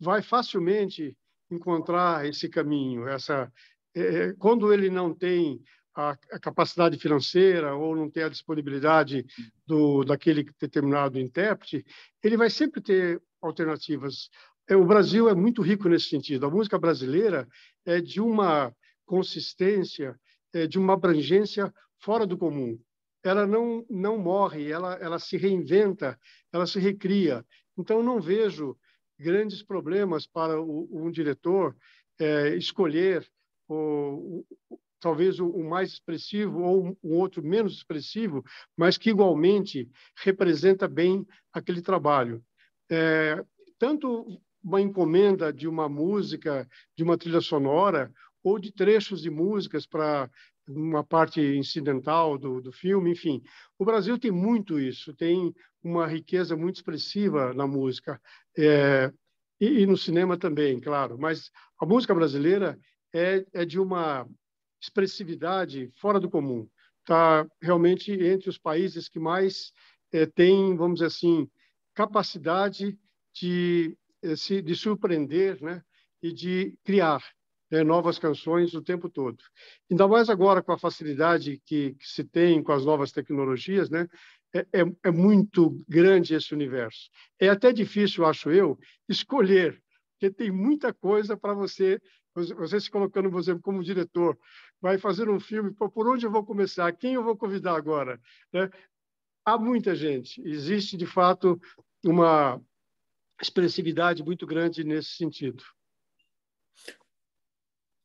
vai facilmente encontrar esse caminho, essa é, é, quando ele não tem a, a, capacidade financeira ou não tem a disponibilidade do, daquele determinado intérprete, ele vai sempre ter alternativas. É, o Brasil é muito rico nesse sentido. A música brasileira é de uma consistência, é de uma abrangência fora do comum. Ela não, não morre, ela, ela se reinventa, ela se recria. Então, não vejo grandes problemas para o, um diretor é, escolher talvez o, mais expressivo ou um outro menos expressivo, mas que igualmente representa bem aquele trabalho. É, tanto uma encomenda de uma música, de uma trilha sonora, ou de trechos de músicas para uma parte incidental do, do filme, enfim. O Brasil tem muito isso, tem uma riqueza muito expressiva na música. É, e, e no cinema também, claro. Mas a música brasileira é, é de uma expressividade fora do comum. Está realmente entre os países que mais é, têm, vamos dizer assim, capacidade de, é, de surpreender né? e de criar né? novas canções o tempo todo. Ainda mais agora com a facilidade que, que se tem com as novas tecnologias, né? É, é, é, muito grande esse universo. É até difícil, acho eu, escolher, porque tem muita coisa para você você se colocando, por exemplo, como diretor, vai fazer um filme, por onde eu vou começar? Quem eu vou convidar agora? Né? Há muita gente. Existe, de fato, uma expressividade muito grande nesse sentido.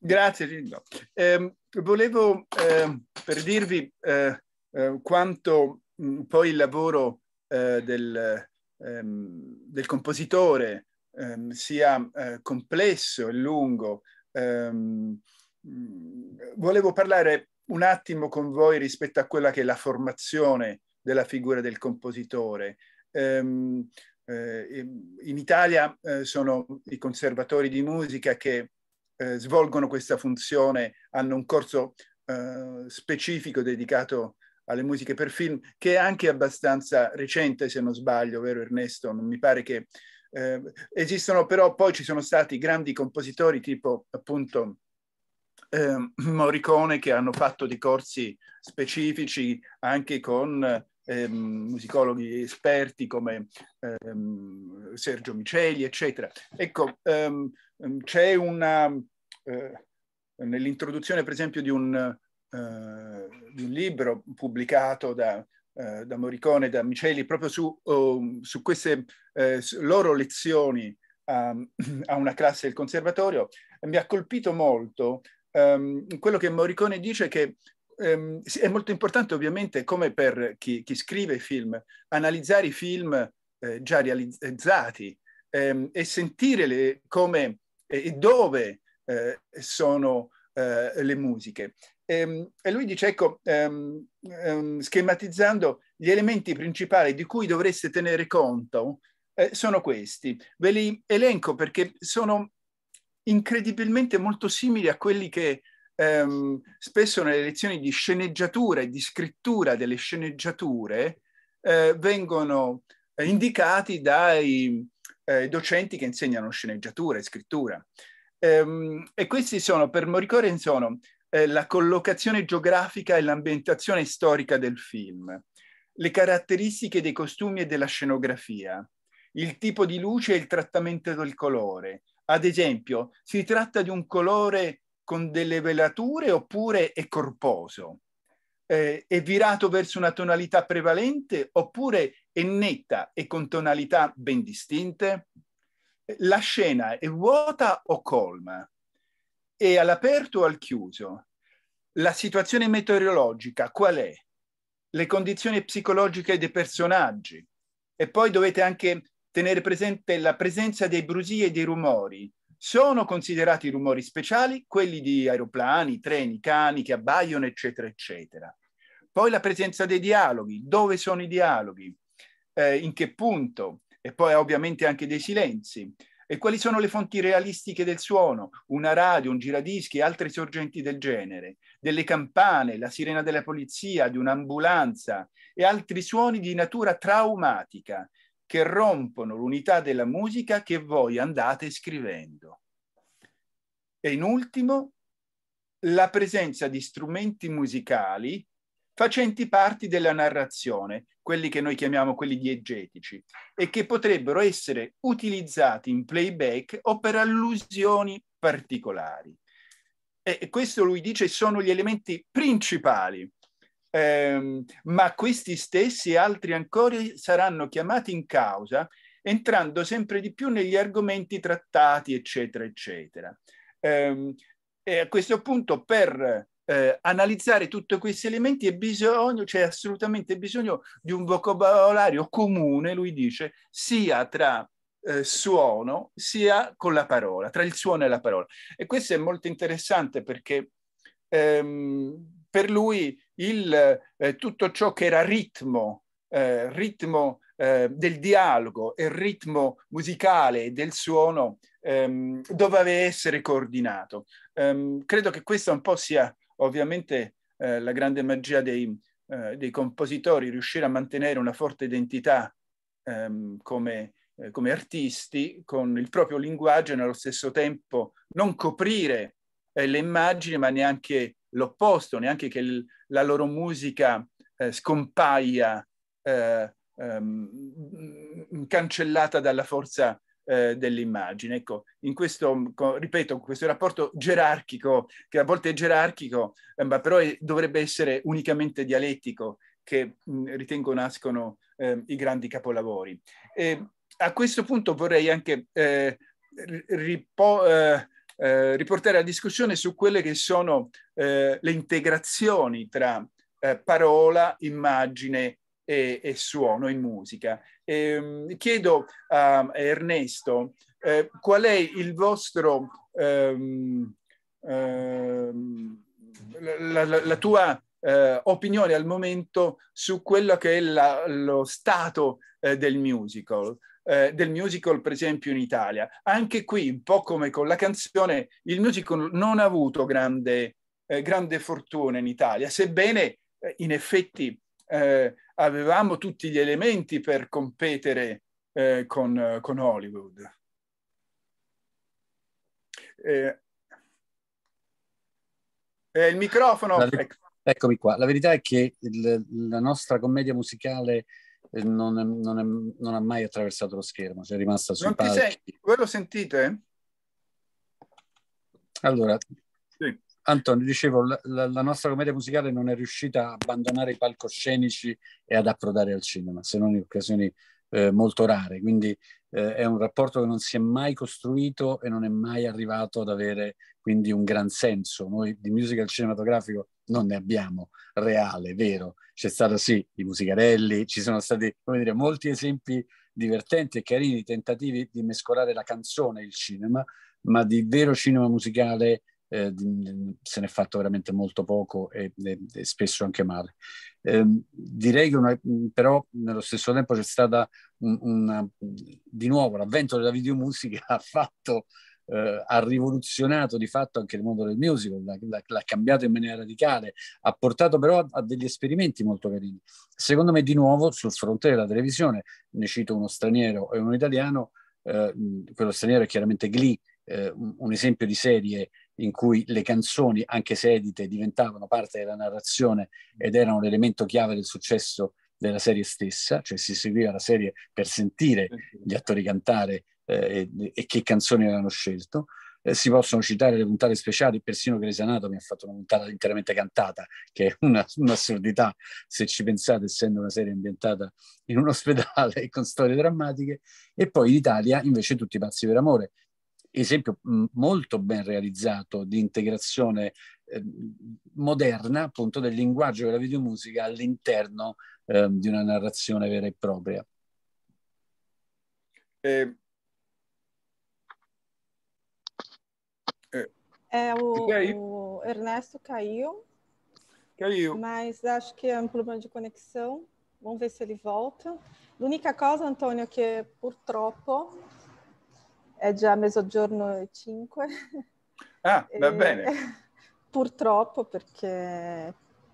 Grazie Gildo. Eh, volevo, eh, per dirvi eh, eh, quanto mh, poi il lavoro eh, del, ehm, del compositore ehm, sia eh, complesso e lungo ehm, volevo parlare un attimo con voi rispetto a quella che è la formazione della figura del compositore. Ehm, eh, in Italia eh, sono i conservatori di musica che eh, svolgono questa funzione, hanno un corso eh, specifico dedicato alle musiche per film, che è anche abbastanza recente, se non sbaglio, vero Ernesto? Non mi pare che eh, esistono però poi ci sono stati grandi compositori tipo appunto eh, Morricone che hanno fatto dei corsi specifici anche con eh, musicologhi esperti come ehm, Sergio Miceli, eccetera. Ecco, ehm, c'è una, eh, nell'introduzione per esempio di un, eh, di un libro pubblicato da eh, da Morricone, da Miceli, proprio su, oh, su queste eh, su loro lezioni a, a, una classe del conservatorio, mi ha colpito molto ehm, quello che Morricone dice che ehm, è molto importante ovviamente come per chi, chi scrive film, analizzare i film eh, già realizzati ehm, e sentire le, come e dove eh, sono eh, le musiche. Ehm, e, lui dice, ecco, ehm, ehm, schematizzando, gli elementi principali di cui dovreste tenere conto eh, sono questi. Ve li elenco perché sono incredibilmente molto simili a quelli che spesso nelle lezioni di sceneggiatura e di scrittura delle sceneggiature eh, vengono eh, indicati dai docenti che insegnano sceneggiatura e scrittura. e questi sono, per Morricone, sono eh, la collocazione geografica e l'ambientazione storica del film, le caratteristiche dei costumi e della scenografia, il tipo di luce e il trattamento del colore. Ad esempio, si tratta di un colore con delle velature oppure è corposo? Eh, è virato verso una tonalità prevalente oppure è netta e con tonalità ben distinte? La scena è vuota o colma? e all'aperto o al chiuso? La situazione meteorologica qual è? Le condizioni psicologiche dei personaggi? E poi dovete anche tenere presente la presenza dei brusii e dei rumori. Sono considerati rumori speciali quelli di aeroplani, treni, cani che abbaiono, eccetera, eccetera. Poi la presenza dei dialoghi, dove sono i dialoghi, eh, in che punto, e poi ovviamente anche dei silenzi. E quali sono le fonti realistiche del suono? Una radio, un giradischi e altre sorgenti del genere, delle campane, la sirena della polizia, di un'ambulanza e altri suoni di natura traumatica che rompono l'unità della musica che voi andate scrivendo. E in ultimo, la presenza di strumenti musicali facenti parte della narrazione, quelli che noi chiamiamo quelli diegetici, e che potrebbero essere utilizzati in playback o per allusioni particolari. E questo lui dice sono gli elementi principali, ehm, ma questi stessi e altri ancora saranno chiamati in causa entrando sempre di più negli argomenti trattati, eccetera, eccetera. Ehm, e a questo punto per eh, analizzare tutti questi elementi e bisogno, c'è cioè assolutamente bisogno di un vocabolario comune, lui dice, sia tra eh, suono sia con la parola, tra il suono e la parola. E questo è molto interessante perché ehm, per lui il, eh, tutto ciò che era ritmo, eh, ritmo eh, del dialogo e ritmo musicale del suono ehm, doveva essere coordinato. Um, credo che questo un po' sia Ovviamente eh, la grande magia dei, eh, dei, compositori, riuscire a mantenere una forte identità ehm, come, eh, come, artisti, con il proprio linguaggio e nello stesso tempo non coprire eh, le immagini, ma neanche l'opposto, neanche che la loro musica eh, scompaia eh, ehm, cancellata dalla forza eh, dell'immagine. Ecco, in questo, ripeto, questo rapporto gerarchico, che a volte è gerarchico, eh, ma però è, dovrebbe essere unicamente dialettico, che mh, mm, ritengo nascono eh, i grandi capolavori. E a questo punto vorrei anche eh, ripo eh, eh, riportare la discussione su quelle che sono le integrazioni tra parola, immagine e, e suono in musica. E, ehm, chiedo a Ernesto eh, qual è il vostro, ehm, ehm, la, la, la, tua eh, opinione al momento su quello che è la, lo stato eh, del musical eh, del musical, per esempio, in Italia. Anche qui, un po' come con la canzone, il musical non ha avuto grande, eh, grande fortuna in Italia, sebbene eh, in effetti eh, avevamo tutti gli elementi per competere eh, con, con, Hollywood. Eh, eh, il microfono... La, ecco. Eccomi qua. La verità è che il, la nostra commedia musicale eh, non, non, è, non, ha mai attraversato lo schermo, cioè è rimasta sul palco. Voi lo sentite? Allora, Antonio, dicevo, la, la, nostra commedia musicale non è riuscita a abbandonare i palcoscenici e ad approdare al cinema, se non in occasioni eh, molto rare. Quindi eh, è un rapporto che non si è mai costruito e non è mai arrivato ad avere quindi un gran senso. Noi di musical cinematografico non ne abbiamo reale, vero. C'è stato sì i musicarelli, ci sono stati come dire, molti esempi divertenti e carini, tentativi di mescolare la canzone e il cinema, ma di vero cinema musicale eh, se n'è fatto veramente molto poco e, e, e spesso anche male. Eh, direi che una, però nello stesso tempo c'è stata un, una, di nuovo l'avvento della videomusica ha fatto eh, ha rivoluzionato di fatto anche il mondo del musical, l'ha, l'ha cambiato in maniera radicale, ha portato però a, a, degli esperimenti molto carini. Secondo me di nuovo sul fronte della televisione, ne cito uno straniero e uno italiano, eh, quello straniero è chiaramente Glee, eh, un esempio di serie in cui le canzoni, anche se edite, diventavano parte della narrazione ed erano l'elemento chiave del successo della serie stessa, cioè si seguiva la serie per sentire gli attori cantare eh, e, e, che canzoni avevano scelto. Eh, si possono citare le puntate speciali, persino Grey's Anatomy ha fatto una puntata interamente cantata, che è una, un'assurdità se ci pensate, essendo una serie ambientata in un ospedale con storie drammatiche. E poi in Italia invece tutti i pazzi per amore, esempio molto ben realizzato di integrazione ehm, moderna appunto del linguaggio della videomusica all'interno eh, di una narrazione vera e propria. Eh, eh É, o, o, Ernesto caiu. Caiu. Mas acho que é um problema de conexão. Vamos ver se ele volta. L'unica cosa, Antonio, che purtroppo è già mezzogiorno e 5. Ah, va bene. Purtroppo perché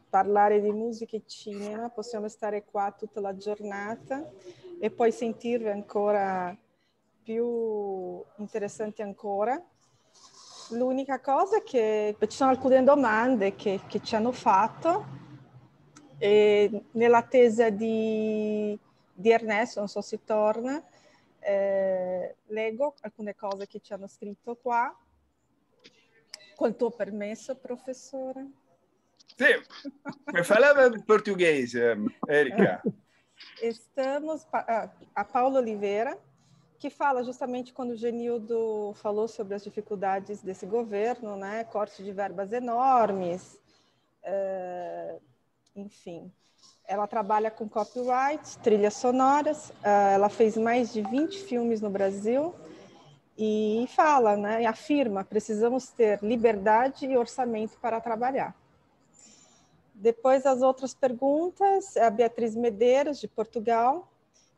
parlare di musica e cinema possiamo stare qua tutta la giornata e poi sentirvi ancora più interessanti ancora. L'unica cosa è che ci sono alcune domande che, che ci hanno fatto e nell'attesa di, di Ernesto, non so se torna, É, eh, leggo alcune cose che ci hanno scritto qua. Col tuo permesso, professore? Sì, falava in português, Erika. Estamos pa ah, a Paula Oliveira, que fala justamente quando o Genildo falou sobre as dificuldades desse governo, né? Corte de verbas enormes, eh, enfim. Ela trabalha com copyright, trilhas sonoras, ah, ela fez mais de 20 filmes no Brasil e fala, né, e afirma, precisamos ter liberdade e orçamento para trabalhar. Depois as outras perguntas, é a Beatriz Medeiros, de Portugal,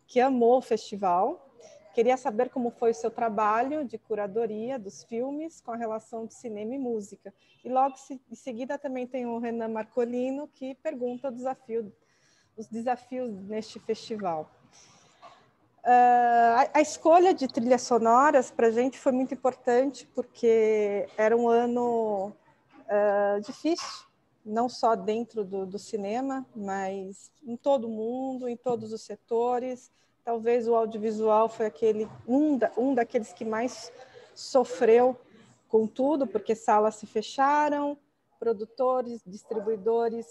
que amou o festival, queria saber como foi o seu trabalho de curadoria dos filmes com a relação de cinema e música. E logo em seguida também tem o Renan Marcolino, que pergunta o desafio os desafios neste festival. Uh, a, a, escolha de trilhas sonoras para a gente foi muito importante porque era um ano uh, difícil, não só dentro do, do, cinema, mas em todo mundo, em todos os setores. Talvez o audiovisual foi aquele um, da, um daqueles que mais sofreu com tudo, porque salas se fecharam, produtores, distribuidores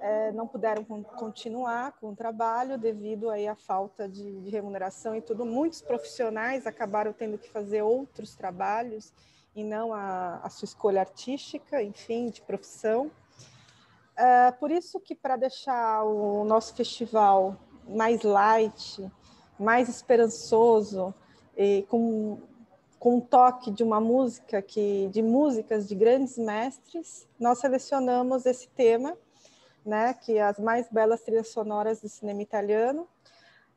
é, não puderam continuar com o trabalho devido aí à falta de, de remuneração e tudo. Muitos profissionais acabaram tendo que fazer outros trabalhos e não a, a sua escolha artística, enfim, de profissão. É, por isso que para deixar o nosso festival mais light, mais esperançoso, com, com um toque de uma música que de músicas de grandes mestres, nós selecionamos esse tema né, que as mais belas trilhas sonoras do cinema italiano.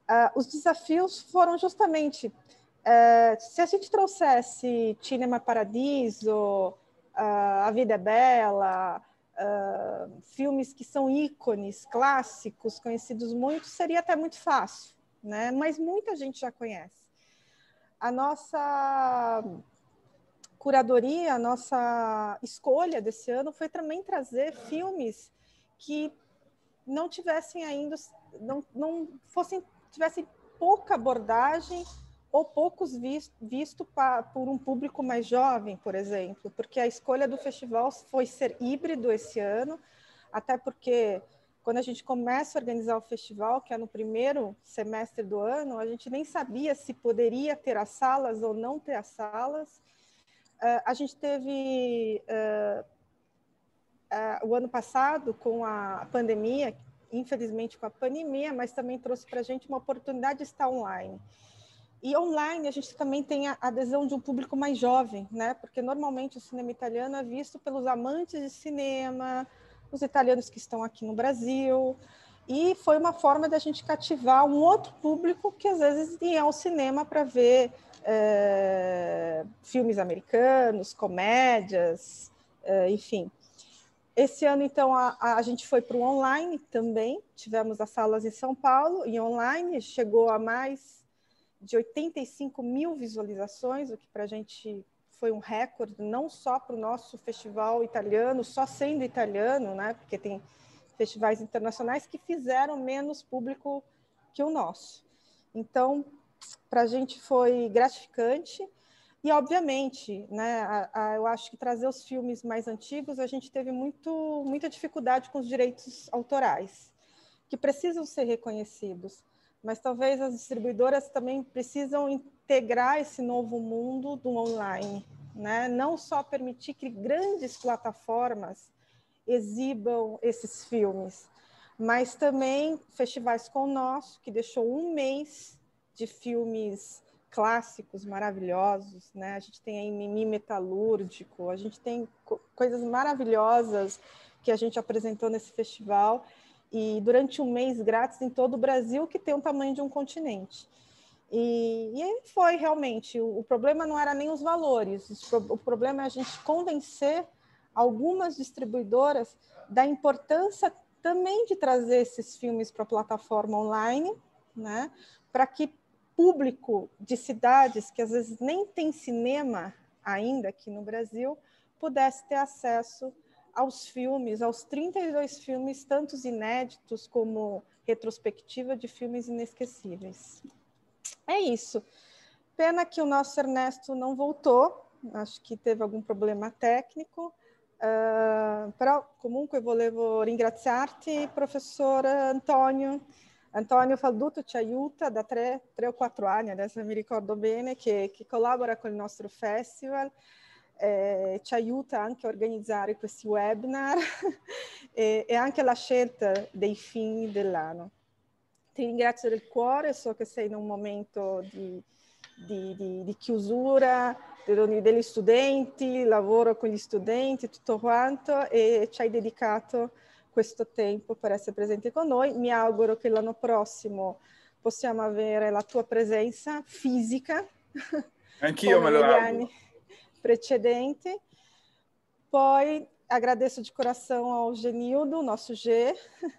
Ah, os desafios foram justamente é, se a gente trouxesse Cinema Paradiso, ah, A Vida é Bela, ah, filmes que são ícones, clássicos, conhecidos muito, seria até muito fácil, né? Mas muita gente já conhece. A nossa curadoria, a nossa escolha desse ano foi também trazer filmes que não tivessem ainda, não, não fossem, tivessem pouca abordagem ou poucos visto, visto por um público mais jovem, por exemplo, porque a escolha do festival foi ser híbrido esse ano, até porque quando a gente começa a organizar o festival, que é no primeiro semestre do ano, a gente nem sabia se poderia ter as salas ou não ter as salas. Uh, a gente teve uh, uh, o ano passado, com a pandemia, infelizmente com a pandemia, mas também trouxe para a gente uma oportunidade de estar online. E online a gente também tem a adesão de um público mais jovem, né? Porque normalmente o cinema italiano é visto pelos amantes de cinema, os italianos que estão aqui no Brasil. E foi uma forma da gente cativar um outro público que às vezes ia ao cinema para ver é, filmes americanos, comédias, é, enfim. Esse ano, então, a, a gente foi para o online também. Tivemos as salas em São Paulo e online chegou a mais de 85 mil visualizações, o que para a gente foi um recorde, não só para o nosso festival italiano, só sendo italiano, né? Porque tem festivais internacionais que fizeram menos público que o nosso. Então, para a gente foi gratificante. E, obviamente, né, a, a, eu acho que trazer os filmes mais antigos, a gente teve muito, muita dificuldade com os direitos autorais, que precisam ser reconhecidos. Mas talvez as distribuidoras também precisam integrar esse novo mundo do online, né? não só permitir que grandes plataformas exibam esses filmes, mas também festivais como o nosso, que deixou um mês de filmes clássicos maravilhosos, né? A gente tem aí Mimi Metalúrgico, a gente tem co coisas maravilhosas que a gente apresentou nesse festival e durante um mês grátis em todo o Brasil que tem o tamanho de um continente. E, e foi realmente o, o, problema não era nem os valores, o problema é a gente convencer algumas distribuidoras da importância também de trazer esses filmes para a plataforma online, né? Para que público de cidades que às vezes nem tem cinema ainda aqui no Brasil pudesse ter acesso aos filmes, aos 32 filmes, tantos inéditos como retrospectiva de filmes inesquecíveis. É isso. Pena que o nosso Ernesto não voltou, acho que teve algum problema técnico. Uh, ah, però comunque volevo ringraziarti, professor Antônio. Antonio Falduto ci aiuta da tre, tre o quattro anni, adesso mi ricordo bene, che, che collabora il nostro festival, eh, ci aiuta anche a organizzare questi webinar e, e anche la scelta dei fini dell'anno. Ti ringrazio del cuore, so che sei in un momento di, di, di, di, chiusura degli studenti, lavoro con gli studenti, tutto quanto e ci hai dedicato questo tempo per essere presente con noi. Mi auguro che l'anno prossimo possiamo avere la tua presenza fisica. Anch'io me lo auguro. anni precedenti. Poi agradeço de coração ao Genildo, nosso G, uh,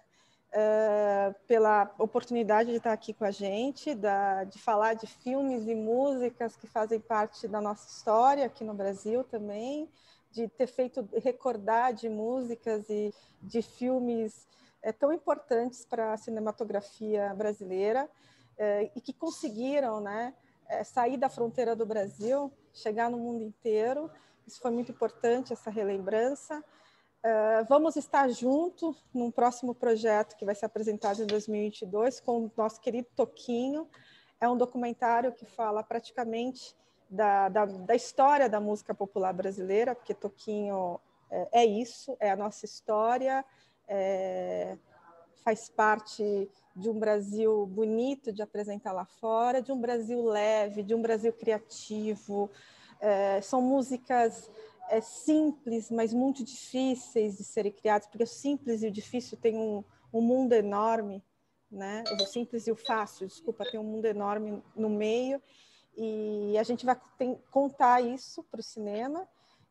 pela oportunidade de estar aqui com a gente, da, de falar de filmes e músicas que fazem parte da nossa história aqui no Brasil também de ter feito recordar de músicas e de filmes é, tão importantes para a cinematografia brasileira é, e que conseguiram né, é, sair da fronteira do Brasil, chegar no mundo inteiro. Isso foi muito importante, essa relembrança. Uh, vamos estar junto num próximo projeto que vai ser apresentado em 2022 com o nosso querido Toquinho. É um documentário que fala praticamente da, da, da história da música popular brasileira, porque Toquinho é, é isso, é a nossa história, é, faz parte de um Brasil bonito de apresentar lá fora, de um Brasil leve, de um Brasil criativo. É, são músicas é, simples, mas muito difíceis de serem criadas, porque o simples e o difícil tem um, um mundo enorme, né? O simples e o fácil, desculpa, tem um mundo enorme no meio. E a gente vai tem, contar isso para o cinema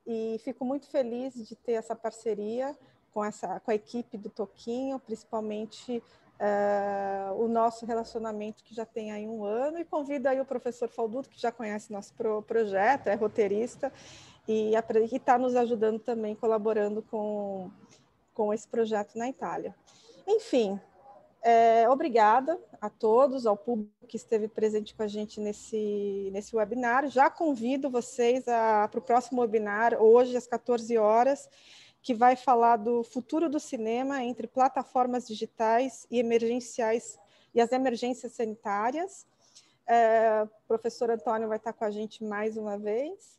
e fico muito feliz de ter essa parceria com, essa, com a equipe do Toquinho, principalmente uh, o nosso relacionamento que já tem aí um ano, e convido aí o professor Falduto, que já conhece nosso pro, projeto, é roteirista, e está nos ajudando também, colaborando com, com esse projeto na Itália. Enfim, é, obrigada a todos, ao público que esteve presente com a gente nesse, nesse webinar. Já convido vocês para o próximo webinar, hoje às 14 horas, que vai falar do futuro do cinema entre plataformas digitais e emergenciais e as emergências sanitárias. É, o professor Antônio vai estar com a gente mais uma vez.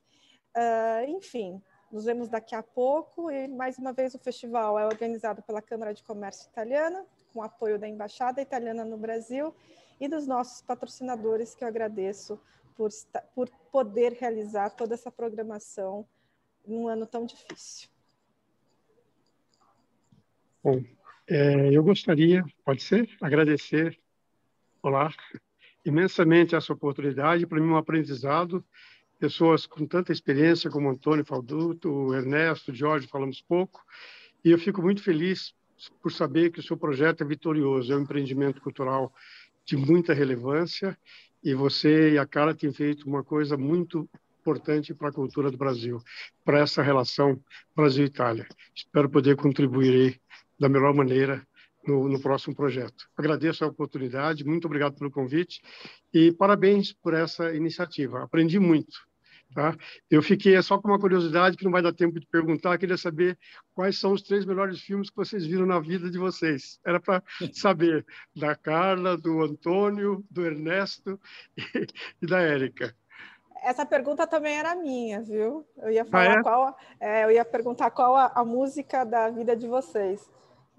É, enfim, nos vemos daqui a pouco e mais uma vez o festival é organizado pela Câmara de Comércio Italiana com apoio da Embaixada Italiana no Brasil e dos nossos patrocinadores, que eu agradeço por, por poder realizar toda essa programação num ano tão difícil. Bom, é, eu gostaria, pode ser, agradecer, olá, imensamente essa oportunidade, para mim é um aprendizado, pessoas com tanta experiência como Antônio Falduto, Ernesto, Jorge, falamos pouco, e eu fico muito feliz por saber que o seu projeto é vitorioso, é um empreendimento cultural de muita relevância e você e a Cara têm feito uma coisa muito importante para a cultura do Brasil, para essa relação Brasil-Itália. Espero poder contribuir da melhor maneira no, no, próximo projeto. Agradeço a oportunidade, muito obrigado pelo convite e parabéns por essa iniciativa. Aprendi muito. Tá? Eu fiquei só com uma curiosidade que não vai dar tempo de perguntar, queria saber quais são os três melhores filmes que vocês viram na vida de vocês. Era para saber da Carla, do Antônio, do Ernesto e, e da Érica. Essa pergunta também era minha, viu? Eu ia falar ah, é? qual, é, eu ia perguntar qual a, a música da vida de vocês.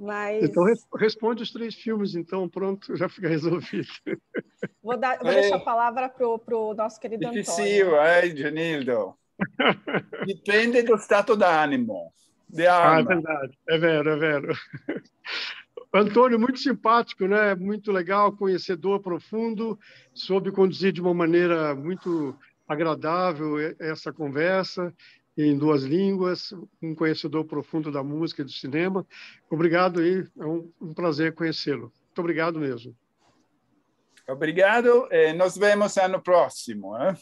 Mas... Então responde os três filmes, então pronto, já fica resolvido. Vou, dar, vou é. deixar a palavra para o nosso querido Antônio. Difícil, é, Genildo. Depende do estado da ânimo, de ah, alma. Ah, é verdade, é vero, é vero. Antônio, muito simpático, né? muito legal, conhecedor profundo, soube conduzir de uma maneira muito agradável essa conversa em duas línguas, um conhecedor profundo da música e do cinema. Obrigado e é um, um prazer conhecê-lo. Muito obrigado mesmo. Obrigado. E é, nos vemos ano próximo. hein?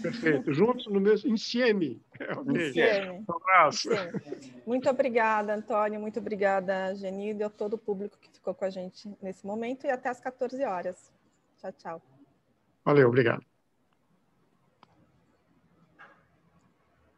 Perfeito. Juntos no mesmo, em Sieme. Um abraço. Muito obrigada, Antônio. Muito obrigada, Genildo, e a todo o público que ficou com a gente nesse momento. E até às 14 horas. Tchau, tchau. Valeu, obrigado.